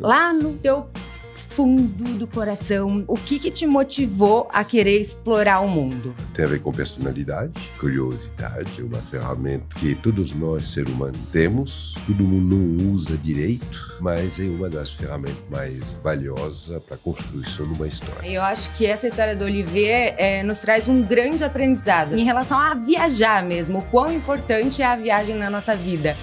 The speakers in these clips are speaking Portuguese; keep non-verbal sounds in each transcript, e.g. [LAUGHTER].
lá no teu fundo do coração, o que, que te motivou a querer explorar o mundo? Tem a ver com personalidade, curiosidade, uma ferramenta que todos nós, seres humanos, temos. Todo mundo não usa direito, mas é uma das ferramentas mais valiosas para a construção de uma história. Eu acho que essa história do Olivier é, nos traz um grande aprendizado em relação a viajar mesmo, o quão importante é a viagem na nossa vida.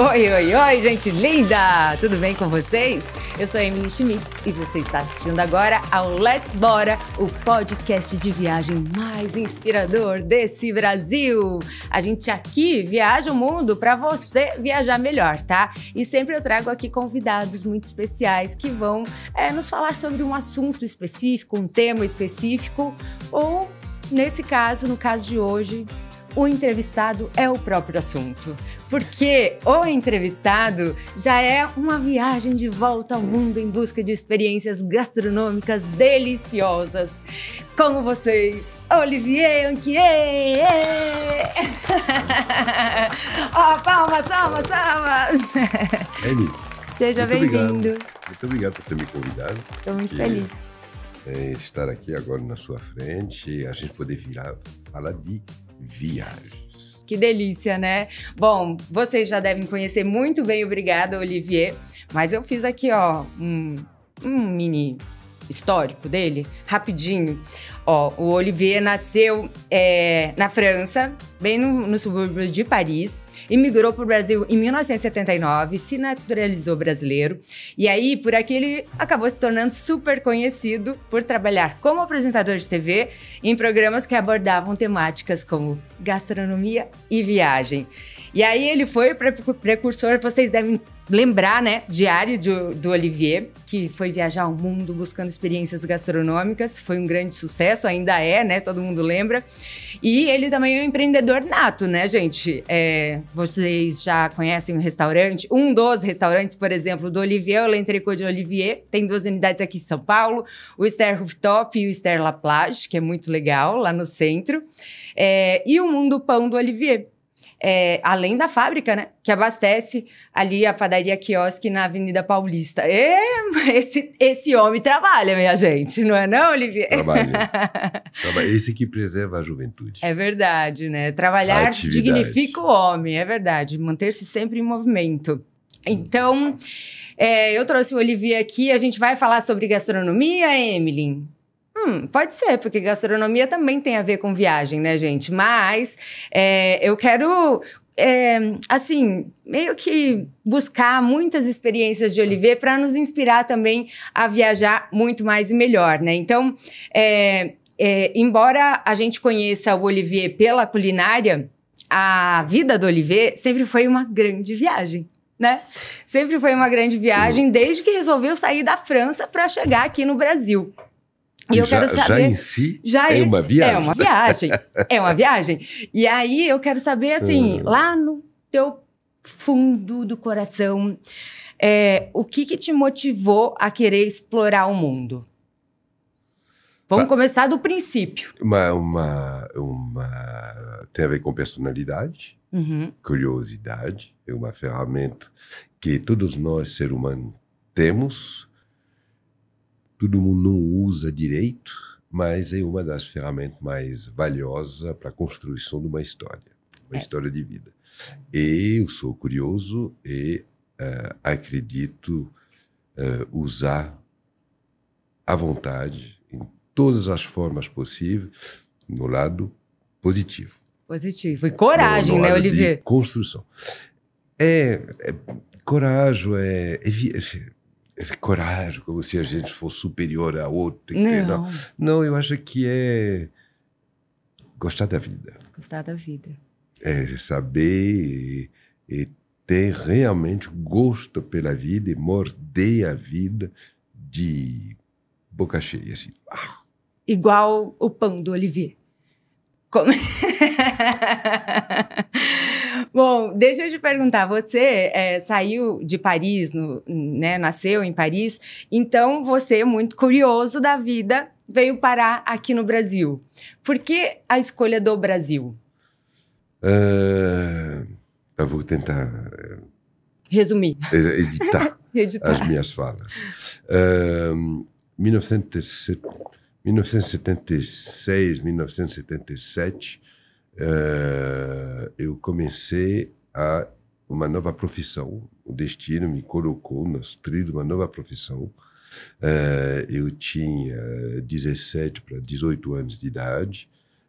Oi, oi, oi, gente linda! Tudo bem com vocês? Eu sou a Emily Schmitz e você está assistindo agora ao Let's Bora, o podcast de viagem mais inspirador desse Brasil. A gente aqui viaja o mundo para você viajar melhor, tá? E sempre eu trago aqui convidados muito especiais que vão é, nos falar sobre um assunto específico, um tema específico ou Nesse caso, no caso de hoje, o entrevistado é o próprio assunto. Porque o entrevistado já é uma viagem de volta ao mundo em busca de experiências gastronômicas deliciosas. Como vocês, Olivier Anquier! oh, [LAUGHS] palmas, palmas, palmas! Eli, Seja bem-vindo. Muito obrigado por ter me convidado. Estou muito feliz. Eh, estar aqui agora na sua frente, a gente poder virar, falar de viagens. Que delícia, né? Bom, vocês já devem conhecer muito bem, obrigada, Olivier. Mas eu fiz aqui, ó, um, um mini histórico dele? Rapidinho. Ó, o Olivier nasceu é, na França, bem no, no subúrbio de Paris, imigrou para o Brasil em 1979, se naturalizou brasileiro, e aí por aqui ele acabou se tornando super conhecido por trabalhar como apresentador de TV em programas que abordavam temáticas como gastronomia e viagem. E aí ele foi precursor, vocês devem lembrar, né, diário do, do Olivier, que foi viajar ao mundo buscando experiências gastronômicas, foi um grande sucesso, ainda é, né, todo mundo lembra. E ele também é um empreendedor nato, né, gente? É, vocês já conhecem o restaurante, um dos restaurantes, por exemplo, do Olivier, o Lentreco de Olivier, tem duas unidades aqui em São Paulo, o Esther Rooftop e o Esther La Plage, que é muito legal, lá no centro, é, e o Mundo Pão do Olivier, é, além da fábrica, né? Que abastece ali a padaria quiosque na Avenida Paulista. E é, esse, esse homem trabalha, minha gente, não é não, Olivier? Trabalha. [LAUGHS] trabalha. Esse que preserva a juventude. É verdade, né? Trabalhar dignifica o homem, é verdade. Manter-se sempre em movimento. Então, é, eu trouxe o Olivier aqui. A gente vai falar sobre gastronomia, Emily? Hum, pode ser, porque gastronomia também tem a ver com viagem, né, gente? Mas é, eu quero é, assim, meio que buscar muitas experiências de Olivier para nos inspirar também a viajar muito mais e melhor, né? Então, é, é, embora a gente conheça o Olivier pela culinária, a vida do Olivier sempre foi uma grande viagem. Né? Sempre foi uma grande viagem, desde que resolveu sair da França para chegar aqui no Brasil. E eu já, quero saber. Já em si já é, é uma viagem. É uma viagem. é uma viagem. E aí eu quero saber, assim, hum. lá no teu fundo do coração, é, o que, que te motivou a querer explorar o mundo? Vamos começar do princípio. Uma, uma, uma. Tem a ver com personalidade, uhum. curiosidade, é uma ferramenta que todos nós, seres humanos, temos todo mundo não usa direito, mas é uma das ferramentas mais valiosas para a construção de uma história, uma é. história de vida. E eu sou curioso e uh, acredito uh, usar à vontade, em todas as formas possíveis, no lado positivo. Positivo. E coragem, no, no né, Olivier? Construção. É, é, coragem, é, é, é coragem como se a gente fosse superior a outro. Não. não. não, eu acho que é gostar da vida. Gostar da vida. É saber e, e ter realmente gosto pela vida e morder a vida de boca cheia, assim. Ah. Igual o pão do Olivier. Como... [LAUGHS] Bom, deixa eu te perguntar. Você é, saiu de Paris, no, né, nasceu em Paris, então você, muito curioso da vida, veio parar aqui no Brasil. Por que a escolha do Brasil? Uh, eu vou tentar. É, Resumir. Editar, [LAUGHS] editar. as minhas falas. Uh, 1976, 1977 uh, eu comecei a uma nova profissão. O destino me colocou no trilho de uma nova profissão. Uh, eu tinha 17 para 18 anos de idade,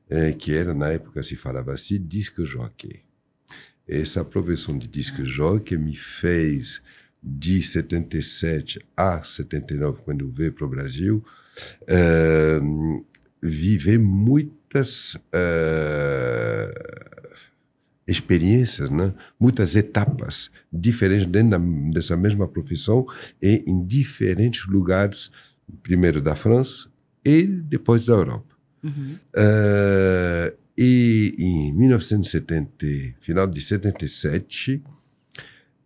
uh, que era, na época, se falava assim, disco jockey. Essa profissão de disco jockey me fez de 77 a 79, quando eu veio para o Brasil, uh, viver muitas uh, experiências, né? muitas etapas diferentes dentro da, dessa mesma profissão e em diferentes lugares, primeiro da França e depois da Europa. Uhum. Uh, e em 1970, final de 77, uh,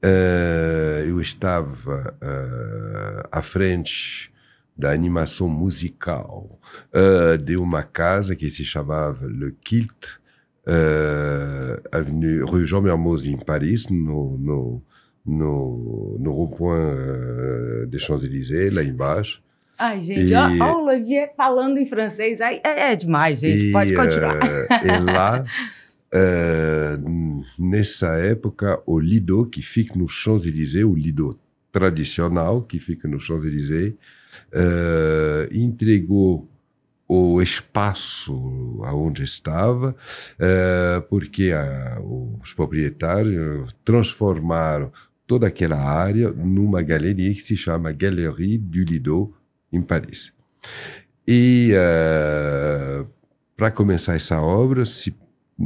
eh, eu estava uh, à frente da animação musical uh, de uma casa que se chamava Le Kilt, uh, avenue, rue Jean Mermoz, em Paris, no, no, no, no rond-point uh, des Champs-Élysées, lá embaixo. Ai, gente, e, ó, o Olivier falando em francês, ai, é, é demais, gente, e, pode continuar. e euh, lá, euh, nessa época, o Lido, que fica nos Champs-Élysées, o Lido tradicional, que fica nos Champs-Élysées, uh, entregou o espaço aonde estava, uh, porque a, os proprietários transformaram toda aquela área numa galeria que se chama Galerie du Lido, em Paris. E uh, para começar essa obra, se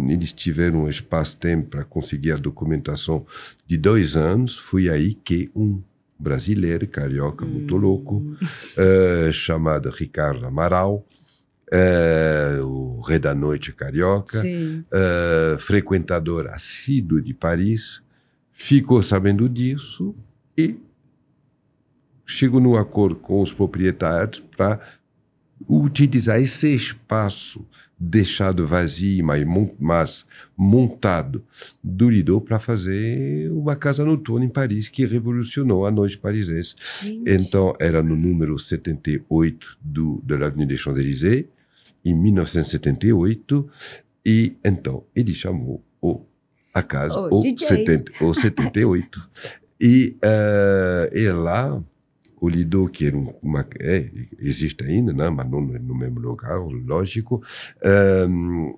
eles tiveram um espaço-tempo para conseguir a documentação de dois anos, foi aí que um brasileiro, carioca, hum. muito louco, uh, [LAUGHS] chamada Ricardo Amaral. Uh, o Rei da Noite Carioca, uh, frequentador assíduo de Paris, ficou sabendo disso e chegou num acordo com os proprietários para utilizar esse espaço deixado vazio, mas montado, do Lido para fazer uma casa noturna em Paris, que revolucionou a noite parisense. Gente. Então, era no número 78 do, da Avenue des Champs-Élysées, em 1978, e então ele chamou o, a casa, o, o, 70, o 78. e, uh, e lá o Lido, que era uma, é, existe ainda, né? mas não no mesmo lugar, lógico, um, ehm,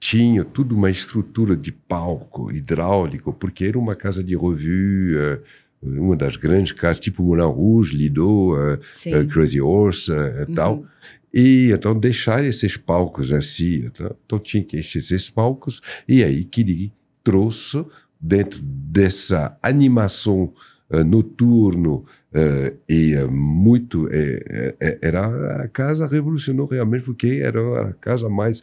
tinha tudo uma estrutura de palco hidráulico, porque era uma casa de revue, eh, uma das grandes casas, tipo Moulin Rouge, Lido, eh, eh, Crazy Horse e uhum. tal. E então deixar esses palcos assim, então, então tinha que encher esses palcos, e aí que ele trouxe dentro dessa animação eh, noturno eh, e eh, muito era a casa revolucionou realmente porque era a casa mais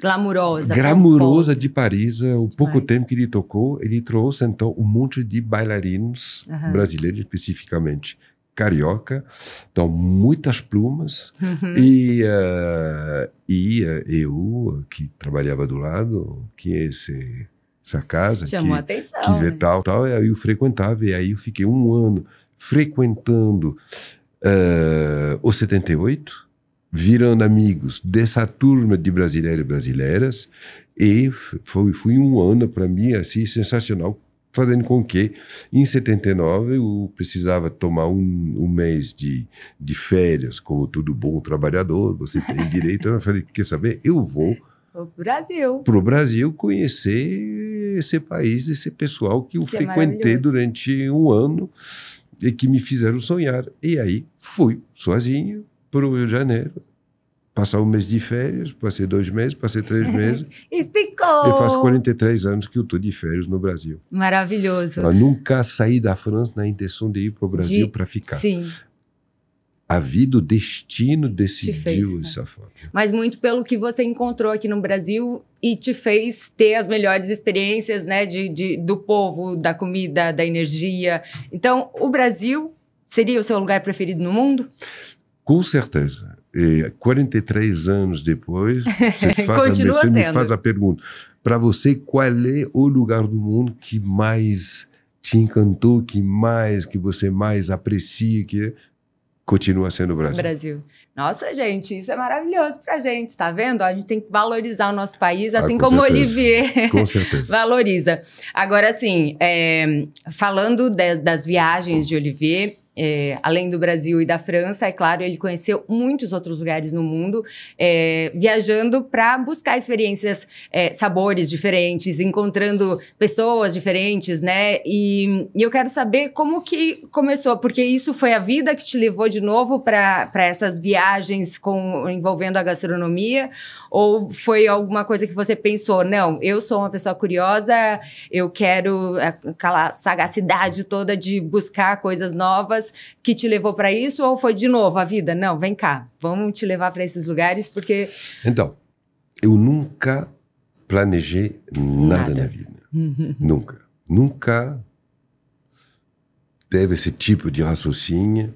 glamurosa. Glamurosa de Paris. O pouco Mas... tempo que ele tocou, ele trouxe então um monte de bailarinos uhum. brasileiros, especificamente carioca, então muitas plumas uhum. e uh, e uh, eu que trabalhava do lado, que é esse essa casa. Chamou que, atenção. Que vê né? tal, tal. E aí eu frequentava, e aí eu fiquei um ano frequentando uh, o 78, virando amigos dessa turma de brasileiros e brasileiras, e foi, foi um ano para mim assim sensacional, fazendo com que em 79 eu precisava tomar um, um mês de, de férias, como todo bom trabalhador, você tem direito. eu falei: quer saber? Eu vou o Brasil. Para o Brasil conhecer esse país, esse pessoal que eu que é frequentei é durante um ano e que me fizeram sonhar. E aí fui sozinho para o Rio de Janeiro. Passar um mês de férias, passei dois meses, passei três [LAUGHS] meses. e ficou! Eu faço 43 anos que eu estou de férias no Brasil. Maravilhoso. Eu nunca saí da França na intenção de ir para o Brasil de... para ficar. Sim a vida, o destino decidiu fez, né? essa forma. Mas muito pelo que você encontrou aqui no Brasil e te fez ter as melhores experiências, né, de, de do povo, da comida, da energia. Então, o Brasil seria o seu lugar preferido no mundo? Com certeza. E 43 anos depois, [LAUGHS] você, faz a, você me faz a pergunta. Para você, qual é o lugar do mundo que mais te encantou, que mais, que você mais aprecia, que continua sendo o Brasil. Brasil. Nossa, gente, isso é maravilhoso pra gente, tá vendo? A gente tem que valorizar o nosso país, ah, assim ah, com como o Olivier com certeza. [LAUGHS] valoriza. Agora, assim, é, falando de, das viagens de Olivier, é, além do Brasil e da França, é claro, ele conheceu muitos outros lugares no mundo, é, viajando para buscar experiências, é, sabores diferentes, encontrando pessoas diferentes, né? E, e, eu quero saber como que começou, porque isso foi a vida que te levou de novo para essas viagens com, envolvendo a gastronomia, ou foi alguma coisa que você pensou, não, eu sou uma pessoa curiosa, eu quero é, aquela sagacidade toda de buscar coisas novas pessoas que te levou para isso ou foi de novo a vida? Não, vem cá, vamos te levar para esses lugares porque. Então, eu nunca planejei nada, nada. na vida. nunca. Nunca teve esse tipo de raciocínio.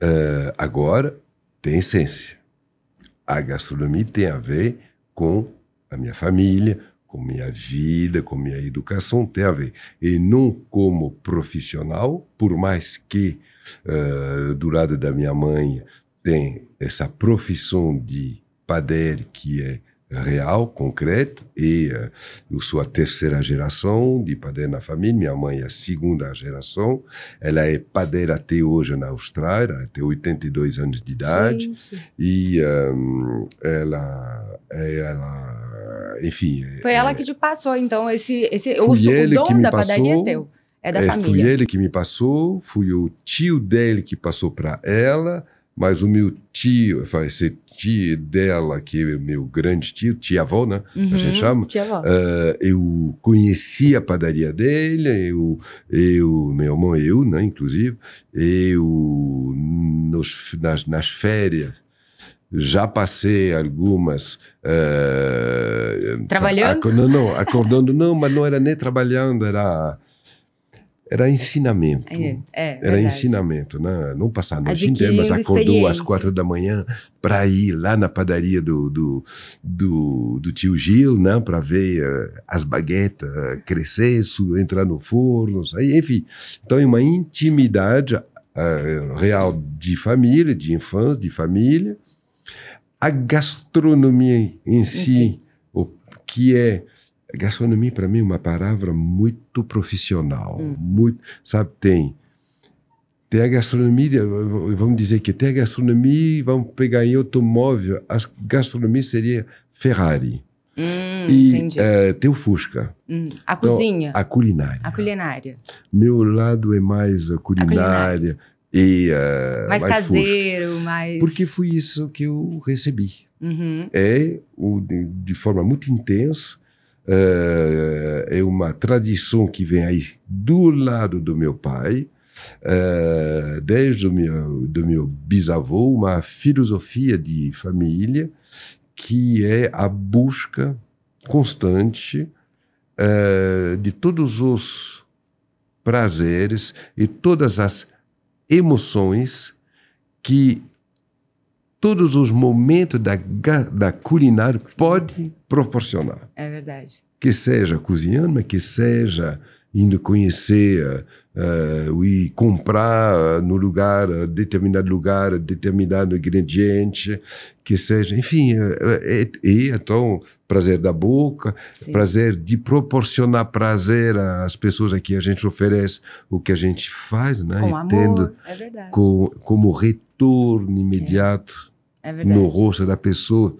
Uh, agora, tem essência. A gastronomia tem a ver com a minha família, com minha vida, com minha educação, tem a ver. E não como profissional, por mais que uh, do lado da minha mãe tem essa profissão de padeiro que é real, concreto, e uh, eu sou a terceira geração de padeiro na família, minha mãe é a segunda geração, ela é padeira até hoje na Austrália, tem 82 anos de idade, Gente. e um, ehm, ela, ela, enfim... Foi é, ela eh, que te passou, então, esse, esse o, o dom da passou, padaria é teu. É da é, família. Fui ele que me passou, fui o tio dele que passou para ela, mas o meu tio, esse tia dela, que é meu grande tio, tia-avó, né? Uhum, a gente uhum, chama. Tia-avó. Uh, eh, eu conheci a padaria dele, eu, eu, meu irmão e eu, né, inclusive, eu, nos, nas, nas férias, já passei algumas uh, trabalhando não não acordando não mas não era nem trabalhando era era ensinamento. É, é, era verdade. ensinamento, né? Não passar a noite inteira, mas acordou às quatro da manhã para ir lá na padaria do, do, do, do tio Gil, né? Para ver eh, as baguetas crescer, entrar no forno, sair, enfim. Então, é uma intimidade uh, real de família, de infância, de família. A gastronomia em si, o que é Gastronomia, para mim, é uma palavra muito profissional. Hum. Muito, sabe, tem. Tem a gastronomia, vamos dizer que tem a gastronomia, vamos pegar em automóvel, a gastronomia seria Ferrari. Hum, e eh, tem o Fusca. Hum, a então, cozinha. A culinária. A culinária. Meu lado é mais a culinária. A culinária. E, uh, mais, mais, caseiro, Fusca. mais. Porque foi isso que eu recebi. Uhum. É o, de, de, forma muito intensa eh, é uma tradição que vem aí do lado do meu pai, eh, desde o meu, do meu bisavô, uma filosofia de família que é a busca constante eh, de todos os prazeres e todas as emoções que todos os momentos da, da culinária podem proporcionar. É verdade. Que seja cozinhando, mas que seja indo conhecer uh, e comprar eh, no lugar, eh, determinado lugar, determinado ingrediente, que seja, enfim, é, é, é então prazer da boca, Sim. prazer de proporcionar prazer às pessoas a que a gente oferece o que a gente faz, né? Com Entendo amor, é verdade. Com, como retorno imediato é. no rosto da pessoa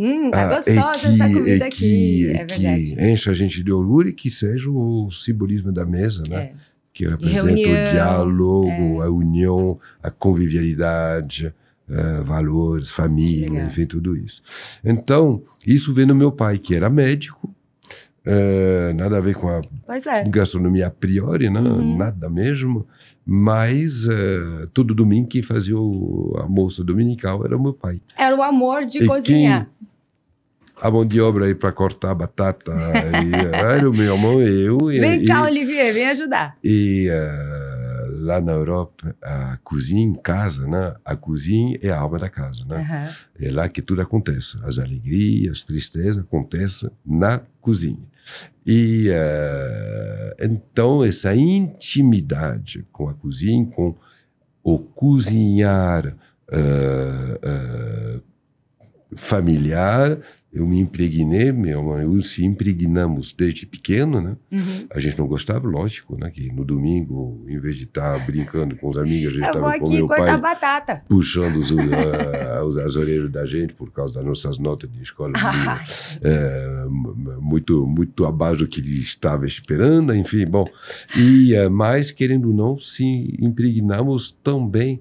Hum, tá ah, é gostosa que, essa é comida que, aqui. É, é verdade. Que enche a gente de orgulho e que seja o simbolismo da mesa, né? É. Que representa reunião, o diálogo, é. a união, a convivialidade, uh, valores, família, enfim, tudo isso. Então, isso vem do meu pai, que era médico, uh, nada a ver com a é. gastronomia a priori, né? Uhum. nada mesmo, mas uh, todo domingo quem fazia o moça dominical era o meu pai. Era o amor de e cozinhar. Quem a mão de obra aí para cortar batata. e, era [LAUGHS] o meu irmão e eu. Vem e, cá, Olivier, vem ajudar. E uh, lá na Europa, a cozinha em casa, né? A cozinha é a alma da casa, né? Uhum. É lá que tudo acontece. As alegrias, as tristezas acontecem na cozinha. E uh, então essa intimidade com a cozinha, com o cozinhar, uh, familiar, eu me impregnei, meu mãe, se impregnamos desde pequeno, né? Uhum. A gente não gostava, lógico, né? Que no domingo, em vez de estar tá brincando com os amigos, a gente estava tá com meu pai batata. puxando os, uh, [LAUGHS] os, as orelhas da gente por causa das nossas notas de escola é, [LAUGHS] muito muito abaixo do que ele estava esperando, enfim, bom. E uh, eh, mais querendo ou não, se impregnamos também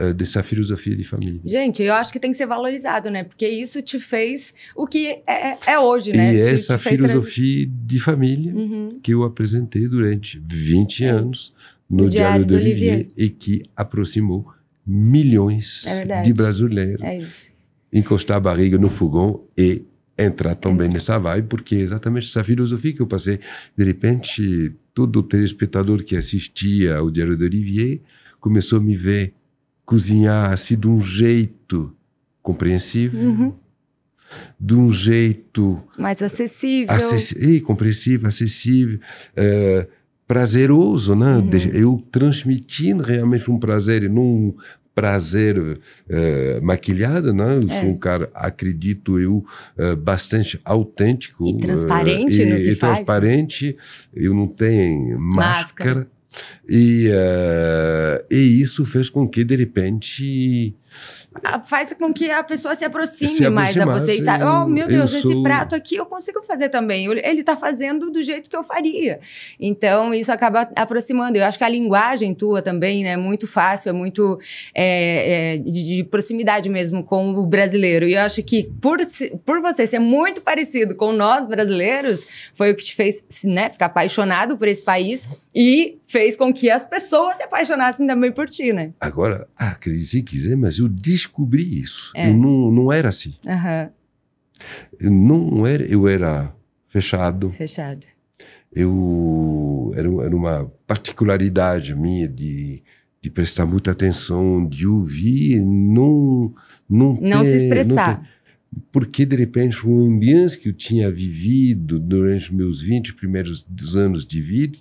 eh, dessa filosofia de família. Gente, eu acho que tem que ser valorizado, né? Porque isso te fez o que é, é, é hoje, né? E te, essa te filosofia trans... de família uhum. que eu apresentei durante 20 é anos no Diário, Diário do Olivier, Olivier, e que aproximou milhões é de brasileiros. É isso. Encostar a barriga no fogão e entrar também é. nessa vibe, porque é exatamente essa filosofia que eu passei. De repente, todo telespectador que assistia ao Diário do Olivier começou a me ver cozinhasse assim de um jeito compreensível, uhum. de um jeito mais acessível, acess... e compreensível, acessível, é, prazeroso, né? Uhum. Eu transmitindo realmente um prazer e não um prazer é, maquilhado, né? Eu é. sou um cara, acredito eu, eh, bastante autêntico e transparente, e, e né? transparente. Eu não tenho máscara. máscara e, uh, e isso fez com que, de repente, ah, faz com que a pessoa se aproxime se mais a você e sabe, oh meu Deus, esse prato aqui eu consigo fazer também. Ele está fazendo do jeito que eu faria. Então isso acaba aproximando. Eu acho que a linguagem tua também né, é muito fácil, é muito é, é, de, de, proximidade mesmo com o brasileiro. E eu acho que por, por você ser muito parecido com nós brasileiros, foi o que te fez né, ficar apaixonado por esse país e fez com que as pessoas se apaixonassem também por ti, né? Agora, acredite ah, se quiser, mas eu disco descobri isso. É. Eu não, não era assim. Uhum. Eu não era, eu era fechado. Fechado. Eu era, era uma particularidade minha de, de prestar muita atenção, de ouvir, não não não ter, se expressar. Não ter, porque de repente o ambiente que eu tinha vivido durante meus 20 primeiros anos de vida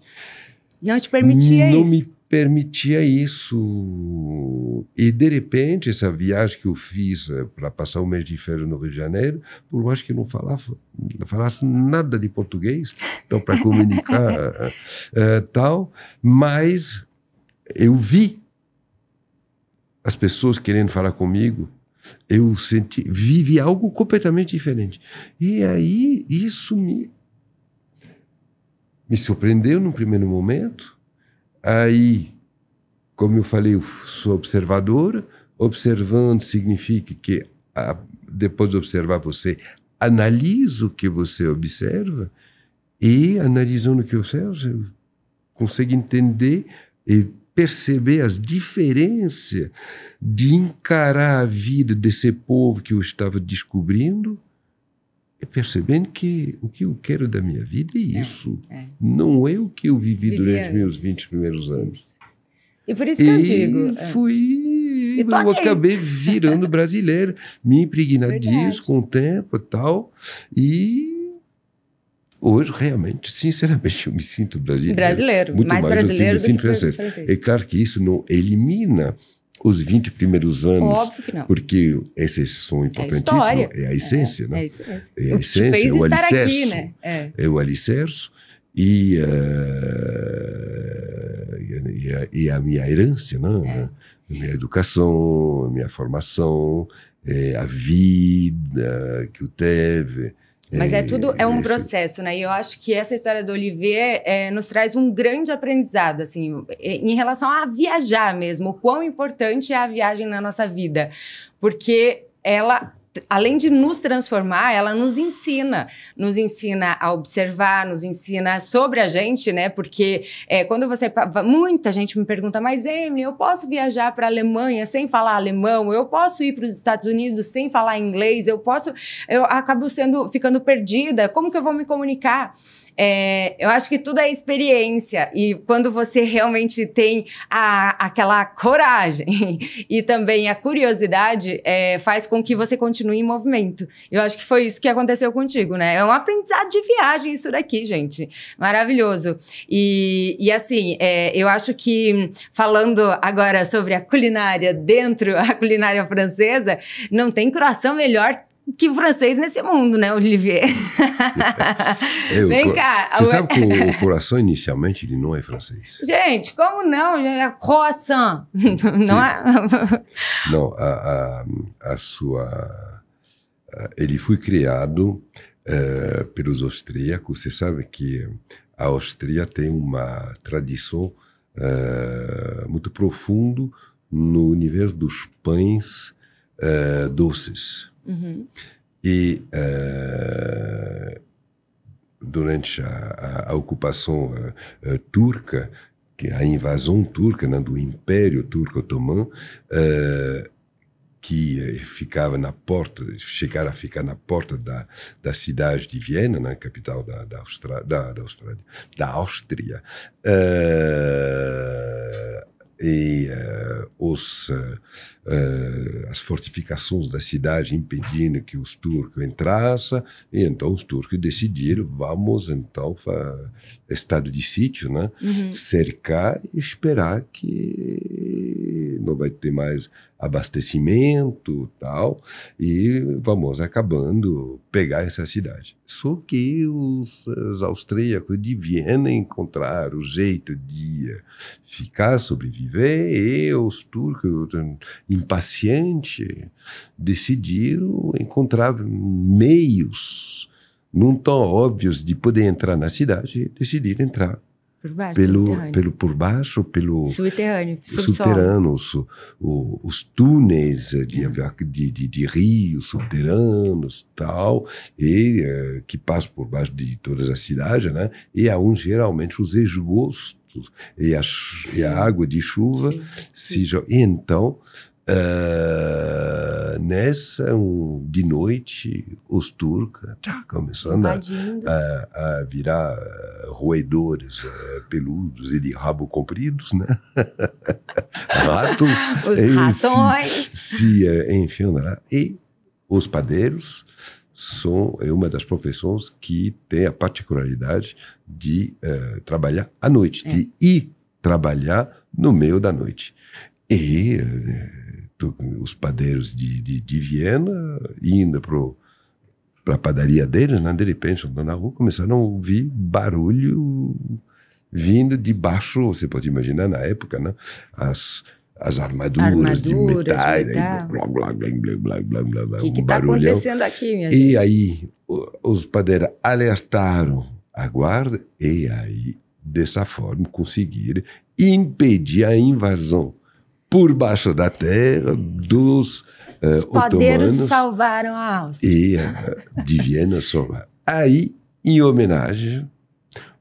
não te permitia não isso. Me permitia isso. E, de repente, essa viagem que eu fiz eh, para passar um mês de férias no Rio de Janeiro, por mais que não falava, não falasse nada de português, então, para comunicar [LAUGHS] eh, eh, tal, mas eu vi as pessoas querendo falar comigo, eu senti, vivi algo completamente diferente. E aí, isso me, me surpreendeu num primeiro momento, Aí, como eu falei, eu sou observador. Observando significa que, depois de observar você, analisa o que você observa e, analisando o que observa, você consegue entender e perceber as diferenças de encarar a vida desse povo que eu estava descobrindo é percebendo que o que eu quero da minha vida é, é isso. É, é. Não é o que eu vivi, vivi durante antes. meus 20 primeiros anos. E por isso que e é. eu digo. Fui. Eu, eu acabei virando brasileiro, me impregnar disso com o tempo e tal. E hoje, realmente, sinceramente, eu me sinto brasileiro. Brasileiro, muito mais, mais brasileiro do que me francês. francês. É claro que isso não elimina os 20 primeiros anos. Óbvio que não. Porque esses são importantíssimos. É a, é a essência, é, né? É, isso, é, é a essência, fez é o estar alicerce, aqui, né? É, é o alicerce e, uh, e, a, e, a, minha herança né? É. Minha educação, minha formação, eh, a vida que eu teve. Mas é tudo, é um processo, né? E eu acho que essa história do Olivier é, nos traz um grande aprendizado, assim, em relação a viajar mesmo, o quão importante é a viagem na nossa vida. Porque ela além de nos transformar, ela nos ensina. Nos ensina a observar, nos ensina sobre a gente, né? Porque é, quando você. Muita gente me pergunta, mas Emily, eu posso viajar para a Alemanha sem falar alemão? Eu posso ir para os Estados Unidos sem falar inglês? Eu posso. Eu acabo sendo, ficando perdida. Como que eu vou me comunicar? É, eu acho que tudo é experiência. E quando você realmente tem a, aquela coragem [LAUGHS] e também a curiosidade, é, faz com que você continue em movimento. Eu acho que foi isso que aconteceu contigo, né? É um aprendizado de viagem isso daqui, gente. Maravilhoso. E, e assim, é, eu acho que falando agora sobre a culinária dentro, a culinária francesa, não tem coração melhor que francês nesse mundo, né, Olivier? É, [LAUGHS] Vem cá. Você sabe que o, o [LAUGHS] coração inicialmente ele não é francês. Gente, como não? É croissant. [LAUGHS] Não é? Não, a, a, a sua... ele foi criado uh, pelos austríacos. Você sabe que a Áustria tem uma tradição uh, muito profunda no universo dos pães uh, doces. Uhum. E eh, durante a, a, a ocupação eh, turca, que é a invasão turca né, do Império Turco Otomano, que ficava na porta, chegaram a ficar na porta da, da cidade de Viena, na né, capital da, da, Austra, da, da Austrália, da Áustria. Uh, e uh, os, uh, as fortificações da cidade impedindo que os turcos entrassem, e então os turcos decidiram, vamos então estado de sítio, né? Uhum. cercar e esperar que não vai ter mais abastecimento tal, e vamos acabando pegar essa cidade. Só que os, os austríacos de Viena encontraram o jeito de ficar, sobreviver, e os turcos, impacientes, decidiram encontrar meios não tão óbvios de poder entrar na cidade, decidiram entrar por baixo, pelo, pelo por baixo, pelo subterrâneo, subterrâneo os, o, os túneis de, de, de, de, rios subterrâneos tal, e uh, que passam por baixo de todas as cidades, né? E um é geralmente os esgotos e a, e a água de chuva Sim. se Então Uh, nessa, um, de noite, os turcos tá começando a, a, a, virar roedores uh, peludos e de rabo compridos, né? [LAUGHS] Ratos. os ratões. Se, se uh, enfiando lá. E os padeiros são, é uma das profissões que tem a particularidade de eh, trabalhar à noite, é. de ir trabalhar no meio da noite. E eh, os padeiros de, de, de Viena indo para a padaria deles, né, de repente, na rua, começaram a ouvir barulho vindo de baixo. Você pode imaginar na época, né, as, as armaduras, armaduras de metal. blá, blá, blá, blá, blá, blá, blá, que um tá acontecendo aqui, minha e gente? E aí, os padeiros alertaram a guarda e aí, dessa forma, conseguiram impedir a invasão por baixo da terra dos uh, Os otomanos. salvaram a Áustria. E uh, de Viena salvaram. Aí, em homenagem,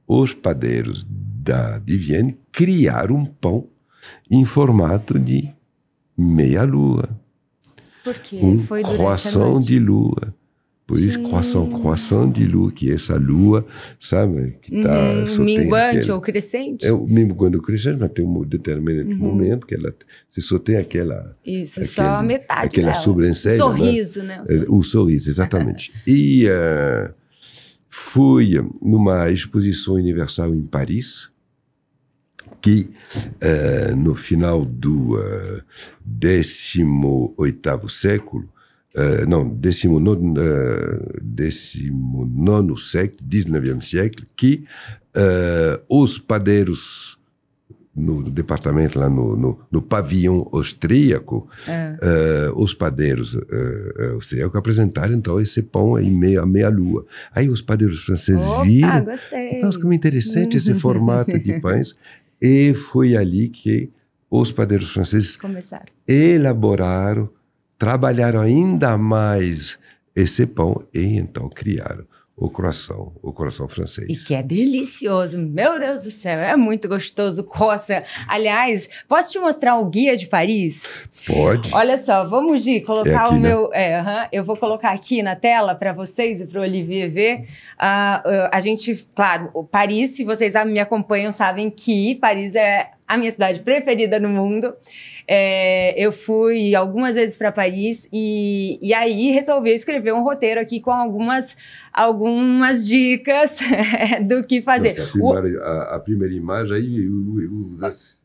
os padeiros da, de Viena criaram um pão em formato de meia-lua. Por quê? Um Foi croissant de lua. Por isso, Sim. croissant, croissant de lua, que é essa lua, sabe? Que tá, uhum, minguante ou crescente. É o mesmo quando crescente, mas tem um determinado uhum. momento que ela, você só tem aquela... Isso, só a metade Aquela dela. sobrancelha, né? Sorriso, né? né? O sorriso, exatamente. [LAUGHS] e uh, fui numa exposição universal em Paris, que uh, no final do uh, eh, 18 século, euh, non, XIX, euh, nono século, 19 século, que uh, os padeiros no departamento, lá no, no, no pavilhão austríaco, é. Ah. uh, os padeiros euh, uh, austríacos apresentaram então esse pão aí meia, meia lua. Aí os padeiros franceses Opa, viram. Gostei. Nossa, como então, interessante é esse uhum. formato de [LAUGHS] pães. E foi ali que os padeiros franceses Começaram. elaboraram trabalharam ainda mais esse pão e então criaram o coração, o coração francês. E que é delicioso, meu Deus do céu, é muito gostoso, coça. Aliás, posso te mostrar o guia de Paris? Pode. Olha só, vamos de colocar é aqui, o né? meu, né? é, uhum, eu vou colocar aqui na tela para vocês e para o Olivier ver. Uh, uh, a gente, claro, Paris, se vocês me acompanham, sabem que Paris é a minha cidade preferida no mundo. É, eu fui algumas vezes para Paris e, e aí resolvi escrever um roteiro aqui com algumas, algumas dicas [LAUGHS] do que fazer. Nossa, a, primeira, o... a, a, primeira, imagem aí usa assim,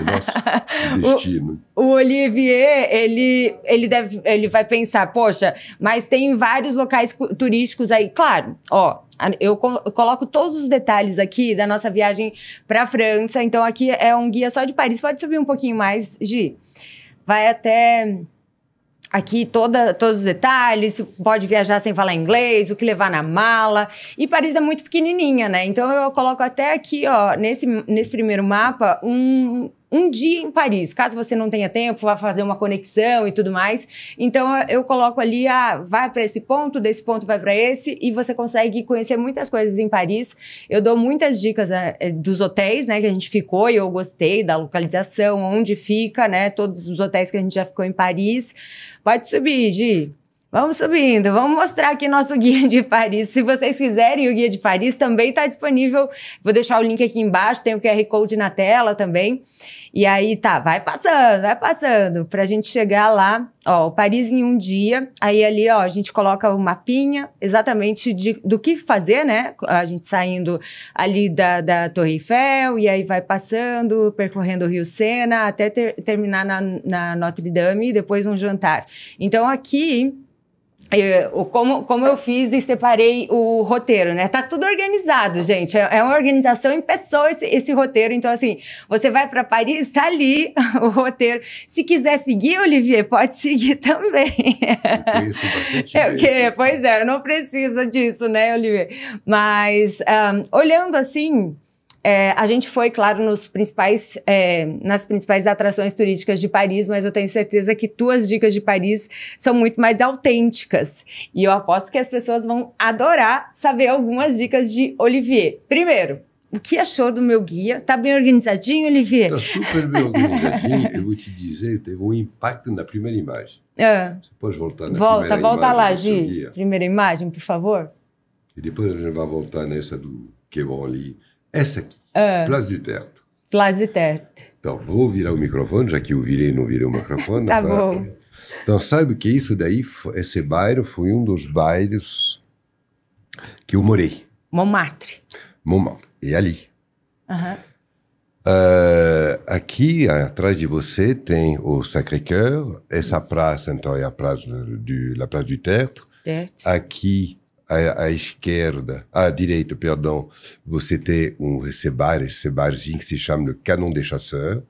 o nosso [LAUGHS] destino. O, o, Olivier, ele, ele, deve, ele vai pensar, poxa, mas tem vários locais turísticos aí. Claro, ó, eu coloco todos os detalhes aqui da nossa viagem para a França. Então, aqui é um guia só de Paris. Pode subir um pouquinho mais, Gi. Vai até aqui toda, todos os detalhes, pode viajar sem falar inglês, o que levar na mala. E Paris é muito pequenininha, né? Então eu coloco até aqui, ó, nesse, nesse primeiro mapa, um, um dia em Paris. Caso você não tenha tempo, vá fazer uma conexão e tudo mais. Então eu coloco ali, a ah, vai para esse ponto, desse ponto vai para esse, e você consegue conhecer muitas coisas em Paris. Eu dou muitas dicas né, dos hotéis, né, que a gente ficou e eu gostei da localização, onde fica, né, todos os hotéis que a gente já ficou em Paris. Pode subir, Gi. Vamos subindo, vamos mostrar aqui nosso [LAUGHS] guia de Paris. Se vocês quiserem, o guia de Paris também está disponível. Vou deixar o link aqui embaixo, tem o QR Code na tela também. E aí tá, vai passando, vai passando, para a gente chegar lá, ó, Paris em um dia. Aí ali, ó, a gente coloca o um mapinha exatamente de, do que fazer, né? A gente saindo ali da, da Torre Eiffel, e aí vai passando, percorrendo o Rio Sena, até ter, terminar na, na Notre Dame e depois um jantar. Então aqui eu, é, como, como eu fiz e separei o roteiro, né? Tá tudo organizado, gente. É, é uma organização em pessoa esse, esse, roteiro. Então, assim, você vai para Paris, tá ali [LAUGHS] o roteiro. Se quiser seguir, Olivier, pode [LAUGHS] seguir também. é o quê? que, pois é, não precisa disso, né, Olivier? Mas, um, olhando assim, é, a gente foi, claro, nos principais, é, nas principais atrações turísticas de Paris, mas eu tenho certeza que tuas dicas de Paris são muito mais autênticas. E eu aposto que as pessoas vão adorar saber algumas dicas de Olivier. Primeiro, o que achou do meu guia? Tá bem organizadinho, Olivier? Tá super bem organizadinho. eu vou te dizer, teve um impacto na primeira imagem. É. Você pode voltar na volta, primeira volta imagem lá, Gi. Primeira imagem, por favor. E depois a gente vai voltar nessa do que bom ali. Essa aqui. Ah. Place du Tertre. Place du Tertre. Então, vou virar o microfone, já que eu virei e não virei o microfone. [LAUGHS] tá pra... bom. Então, sabe que é isso daí, esse bairro foi um dos bairros que eu morei. Montmartre. Montmartre. E é ali. Uhum. Uh, aqui, atrás de você, tem o Sacré-Cœur. Essa praça, então, é a praça do, la Place du Tertre. Tertre. Aqui à, à, esquerda, à direita, perdão, você tem um cebar, esse barzinho que se chama o Canon des Chasseurs.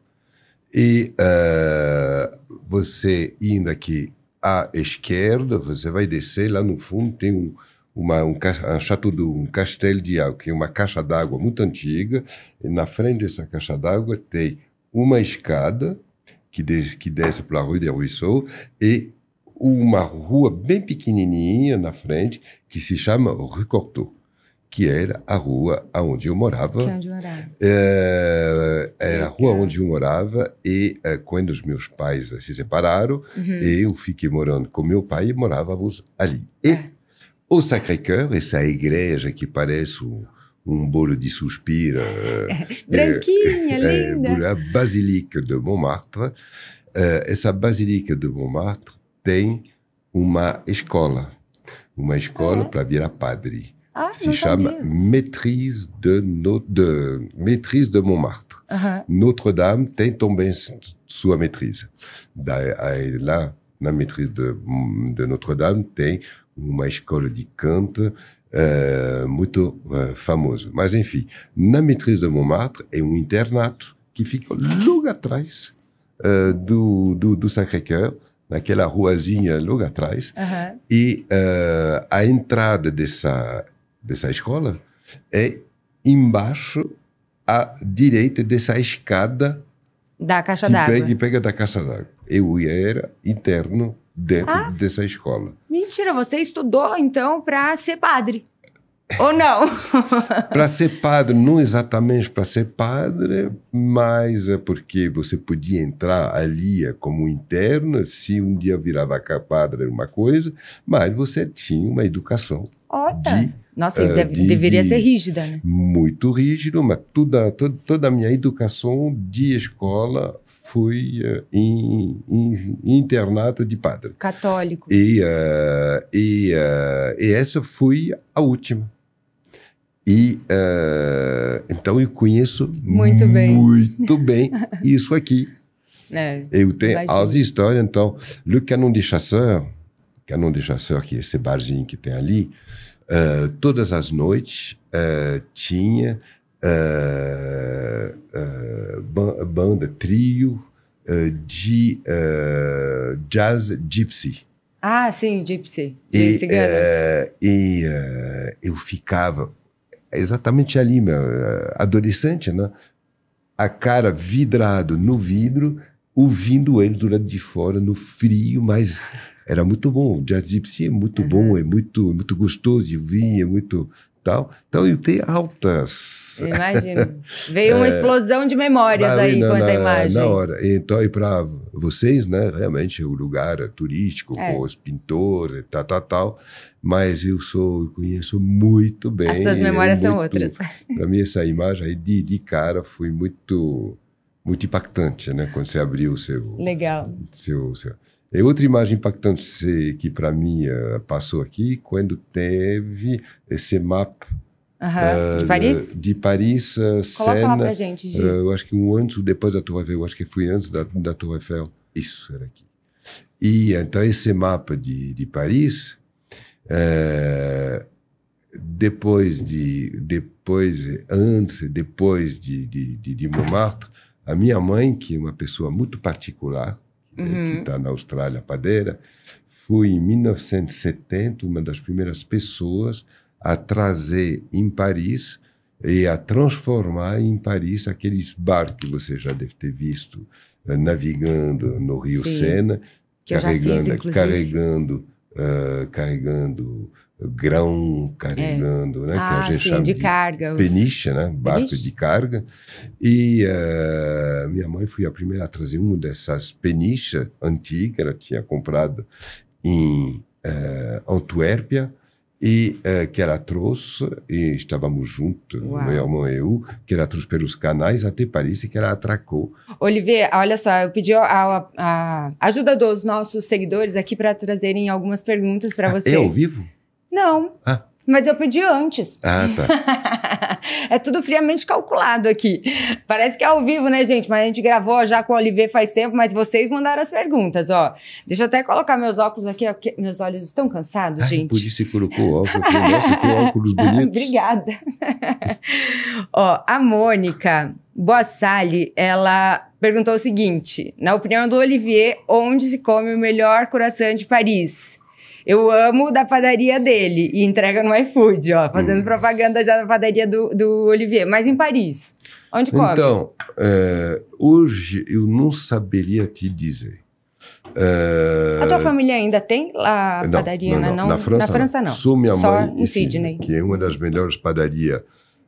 E uh, você indo aqui à esquerda, você vai descer, lá no fundo tem um, uma, um, um château um castelo de água, que é uma caixa d'água muito antiga, e na frente dessa caixa d'água tem uma escada que, que desce para a Rue de Ruisseau e uma rua bem pequenininha na frente que se chama Rue Cortot, que era a rua onde eu morava. Que é onde morava. É, era a rua onde eu morava e é, quando os meus pais se separaram, uhum. eu fiquei morando com meu pai e morávamos ali. E é. o Sacré-Cœur, essa igreja que parece um, um bolo de suspiro. [LAUGHS] É, é, branquinha, linda. É, a Basílica de Montmartre. essa Basílica de Montmartre tem uma escola, uma escola ah, é? para virar padre. Ah, se chama Maîtrise de, no, de, Maîtrise de Montmartre. Uh -huh. Notre-Dame tem também sua maîtrise. Daí aí, lá, na maîtrise de, de Notre-Dame, tem uma escola de canto uh, muito uh, eh, famosa. Mas, enfim, na maîtrise de Montmartre é um internato que fica logo atrás eh, do, do, do Sacré-Cœur, naquela ruazinha logo atrás. Uhum. E uh, a entrada dessa, dessa escola é embaixo à direita dessa escada da caixa d'água. Pega, que pega da caixa d'água. Eu era interno dentro ah, dessa escola. Mentira, você estudou então para ser padre? Ou não? [LAUGHS] para ser padre, não exatamente para ser padre, mas é porque você podia entrar ali é como interna, se um dia virava padre era uma coisa, mas você tinha uma educação. Ótimo! De, Nossa, uh, deve, de, deveria de, ser rígida, né? Muito rígido, mas toda, toda, toda a minha educação de escola foi uh, em, em, internato de padre. Católico. E, uh, e, uh, e essa foi a última. E uh, então eu conheço muito bem, muito bem isso aqui. É, eu tenho imagina. as histórias. Então, o canon é de chasseur, canon é de chasseur que é esse barzinho que tem ali, uh, todas as noites uh, tinha ban banda, trio de jazz gypsy. Ah, sim, gypsy, de e, e eu ficava é exatamente ali, meu, é, adolescente, né? A cara vidrado no vidro, ouvindo ele do lado de fora, no frio, mas era muito bom. O jazz gypsy é muito uhum. bom, é muito, muito gostoso de ouvir, é muito tal. Então é eu tenho altas. Imagino. Veio uma [LAUGHS] é. explosão de memórias aí na, com essa é, imagem. Na hora. Então, e para vocês, né, realmente o lugar é turístico, é. com os pintores, tal, tal, tal. Mas eu sou, conheço muito bem. As suas memórias muito, são outras. [LAUGHS] Para mim, essa imagem aí de, de cara foi muito muito impactante, né? Quando você abriu o seu. Legal. Seu, seu. E é outra imagem impactante que para mim passou aqui quando teve esse mapa Uhum. Ah, de Paris? De Paris, uh, Coloca gente, uh, eu acho que um antes ou depois da Torre Eiffel, eu acho que foi antes da, da Torre Eiffel. Isso, era aqui. E então esse mapa de, de Paris, uh, depois de, depois, antes e depois de, de, de, de Montmartre, a minha mãe, que é uma pessoa muito particular, eh, uhum. que está na Austrália, padeira, fui em 1970 uma das primeiras pessoas a trazer em Paris e a transformar em Paris aqueles barcos que você já deve ter visto eh, navegando no Rio Sim, Sena, carregando, fiz, carregando uh, carregando grão, carregando, é. né? Ah, que a ah, gente sim, chama de, de carga, peniche, né? Barco de carga. E uh, minha mãe foi a primeira a trazer uma dessas peniches antigas, ela tinha comprado em uh, Antuérpia, e uh, eh, que ela trouxe, e estávamos juntos, Uau. meu irmão e eu, que ela trouxe pelos canais até Paris e que ela atracou. Olivier, olha só, eu pedi a, a ajuda dos nossos seguidores aqui para trazerem algumas perguntas para ah, é você. É ao vivo? Não. Ah. Mas eu pedi antes. Ah, tá. [LAUGHS] é tudo friamente calculado aqui. Parece que é ao vivo, né, gente? Mas a gente gravou já com o Olivier faz tempo, mas vocês mandaram as perguntas, ó. Deixa eu até colocar meus óculos aqui, ó, meus olhos estão cansados, Ai, gente. Por se você colocou óculos, você colocou óculos [LAUGHS] bonitos. Obrigada. [LAUGHS] ó, a Mônica Boassali, ela perguntou o seguinte: na opinião do Olivier, onde se come o melhor coração de Paris? Eu amo da padaria dele e entrega no iFood, ó, fazendo hum. propaganda já da padaria do, do Olivier, mas em Paris. Onde come? Então, é, hoje eu não saberia te dizer. É... A tua família ainda tem lá a padaria, não, não, não, Na França, na França não. Sou minha Só mãe em Sydney. Sydney. Que é uma das melhores padarias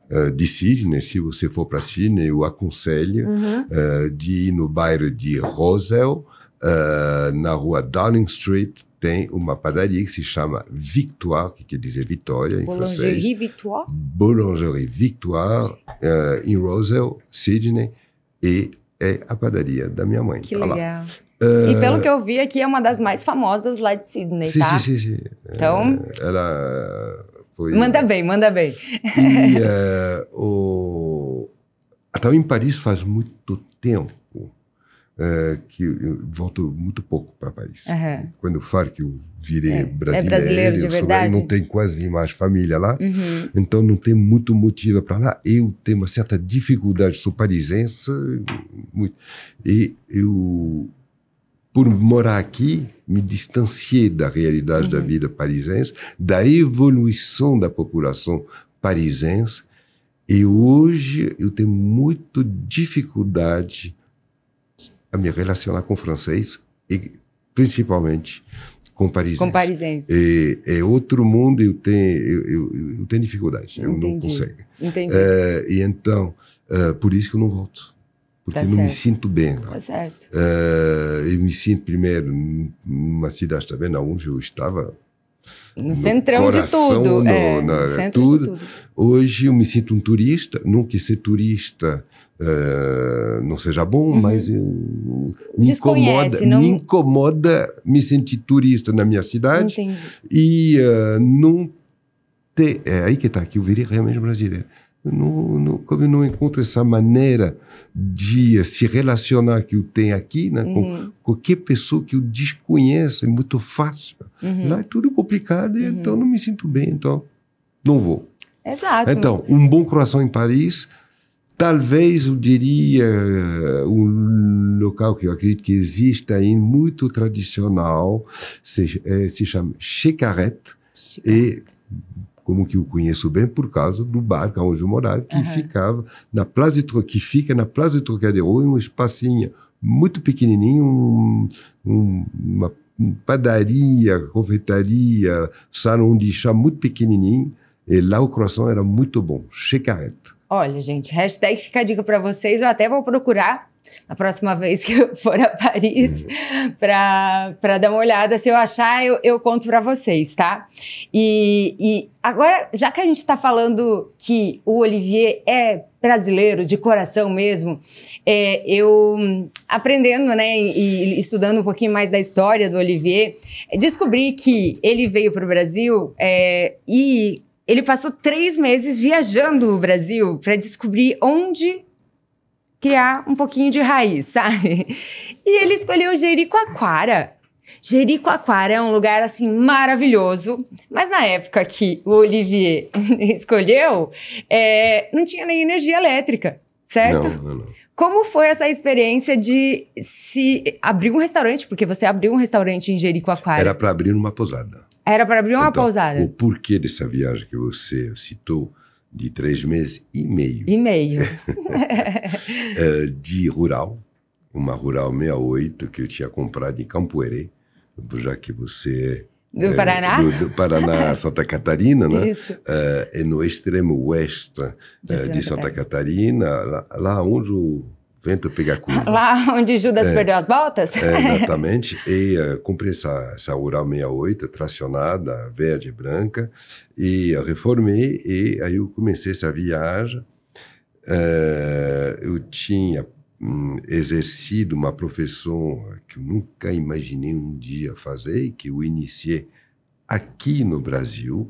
é, de Sydney. Se você for para Sydney, eu aconselho uhum. uh, de ir no bairro de Rosel, Uh, na rua Downing Street tem uma padaria que se chama Victoire, que quer dizer vitória em Boulangerie francês. Victoire. Boulangerie Victoire, uh, em Roselle, Sydney, e é a padaria da minha mãe. Que tá legal. Euh, e pelo que eu vi aqui, é uma das mais famosas lá de Sydney, sim, tá? Sim, sim, sim. Então... É, ela foi... Manda bem, manda bem. E, [LAUGHS] eh, o... Então, em Paris faz muito tempo é, que eu volto muito pouco para Paris. Uhum. Quando eu falo que eu virei é, brasileiro, é brasileiro de Sou, não tem quase mais família lá, uhum. então não tem muito motivo para lá. Eu tenho uma certa dificuldade, sou parisense, muito. E eu, por morar aqui, me distanciei da realidade uhum. da vida parisense, da evolução da população parisense, e hoje eu tenho muita dificuldade a me relacionar com francês e principalmente com parisiense. Com parisiense. É, é outro mundo e eu tenho, eu, eu, eu, tenho dificuldade, Entendi. eu não consigo. Entendi. É, e então, é, por isso que eu não volto. Porque tá não certo. me sinto bem lá. Tá certo. Eh, eu me sinto primeiro numa cidade também, onde eu estava, no centrão coração, é, de tudo. No, é, na, no tudo. tudo. Hoje eu me sinto um turista, não que ser turista uh, não seja bom, uhum. mas eu, me, incomoda, não... me incomoda me sentir turista na minha cidade Entendi. e uh, não ter... É aí que está, que eu virei realmente brasileiro não, não, como não encontro essa maneira de se relacionar que eu tenho aqui, né, uhum. com qualquer pessoa que eu desconheço, é muito fácil. Uhum. Lá é tudo complicado, uhum. então não me sinto bem, então não vou. Exato. Então, um bom coração em Paris, talvez eu diria eh, um local que eu acredito que existe aí, muito tradicional, se, eh, se chama Checarrette, Checarrette. E como que o conheço bem por causa do bar onde eu morava, que uhum. ficava na Plaza de, que fica na Plaza de Trocadero, em um espacinho muito pequenininho, um, um, uma padaria, confeitaria, salão de chá muito pequenininho, e lá o croissant era muito bom, checarreto. Olha, gente, hashtag fica a dica para vocês. Eu até vou procurar na próxima vez que eu for a Paris uhum. para dar uma olhada. Se eu achar, eu, eu conto para vocês, tá? E, e agora, já que a gente está falando que o Olivier é brasileiro de coração mesmo, é, eu aprendendo, né, e estudando um pouquinho mais da história do Olivier, descobri que ele veio para o Brasil é, e ele passou três meses viajando o Brasil para descobrir onde criar um pouquinho de raiz, [LAUGHS] sabe? E ele escolheu Jericoacoara. Jericoacoara é um lugar assim maravilhoso, mas na época que o Olivier [LAUGHS] escolheu, é, não tinha nem energia elétrica, certo? Não, não, não. Como foi essa experiência de se abrir um restaurante? Porque você abriu um restaurante em Jericoacoara. Era para abrir uma pousada. Era para abrir uma então, pousada. O porquê dessa viagem que você citou de três meses e meio. E meio. [LAUGHS] É, de rural, uma rural 68 que eu tinha comprado em Campoerê, já que você... Do é, Paraná? Do, do, Paraná, Santa Catarina, né? Isso. é, é no extremo oeste de, é, de Santa, Santa Catarina, lá, lá onde o vento pega curva. Lá onde Judas é, perdeu as botas? É, [LAUGHS] exatamente. e uh, eh, comprei essa, essa Ural 68, tracionada, verde e branca, e reformei, e aí eu comecei essa viagem. Uh, eu tinha um, exercido uma profissão que eu nunca imaginei um dia fazer, e que eu iniciei aqui no Brasil,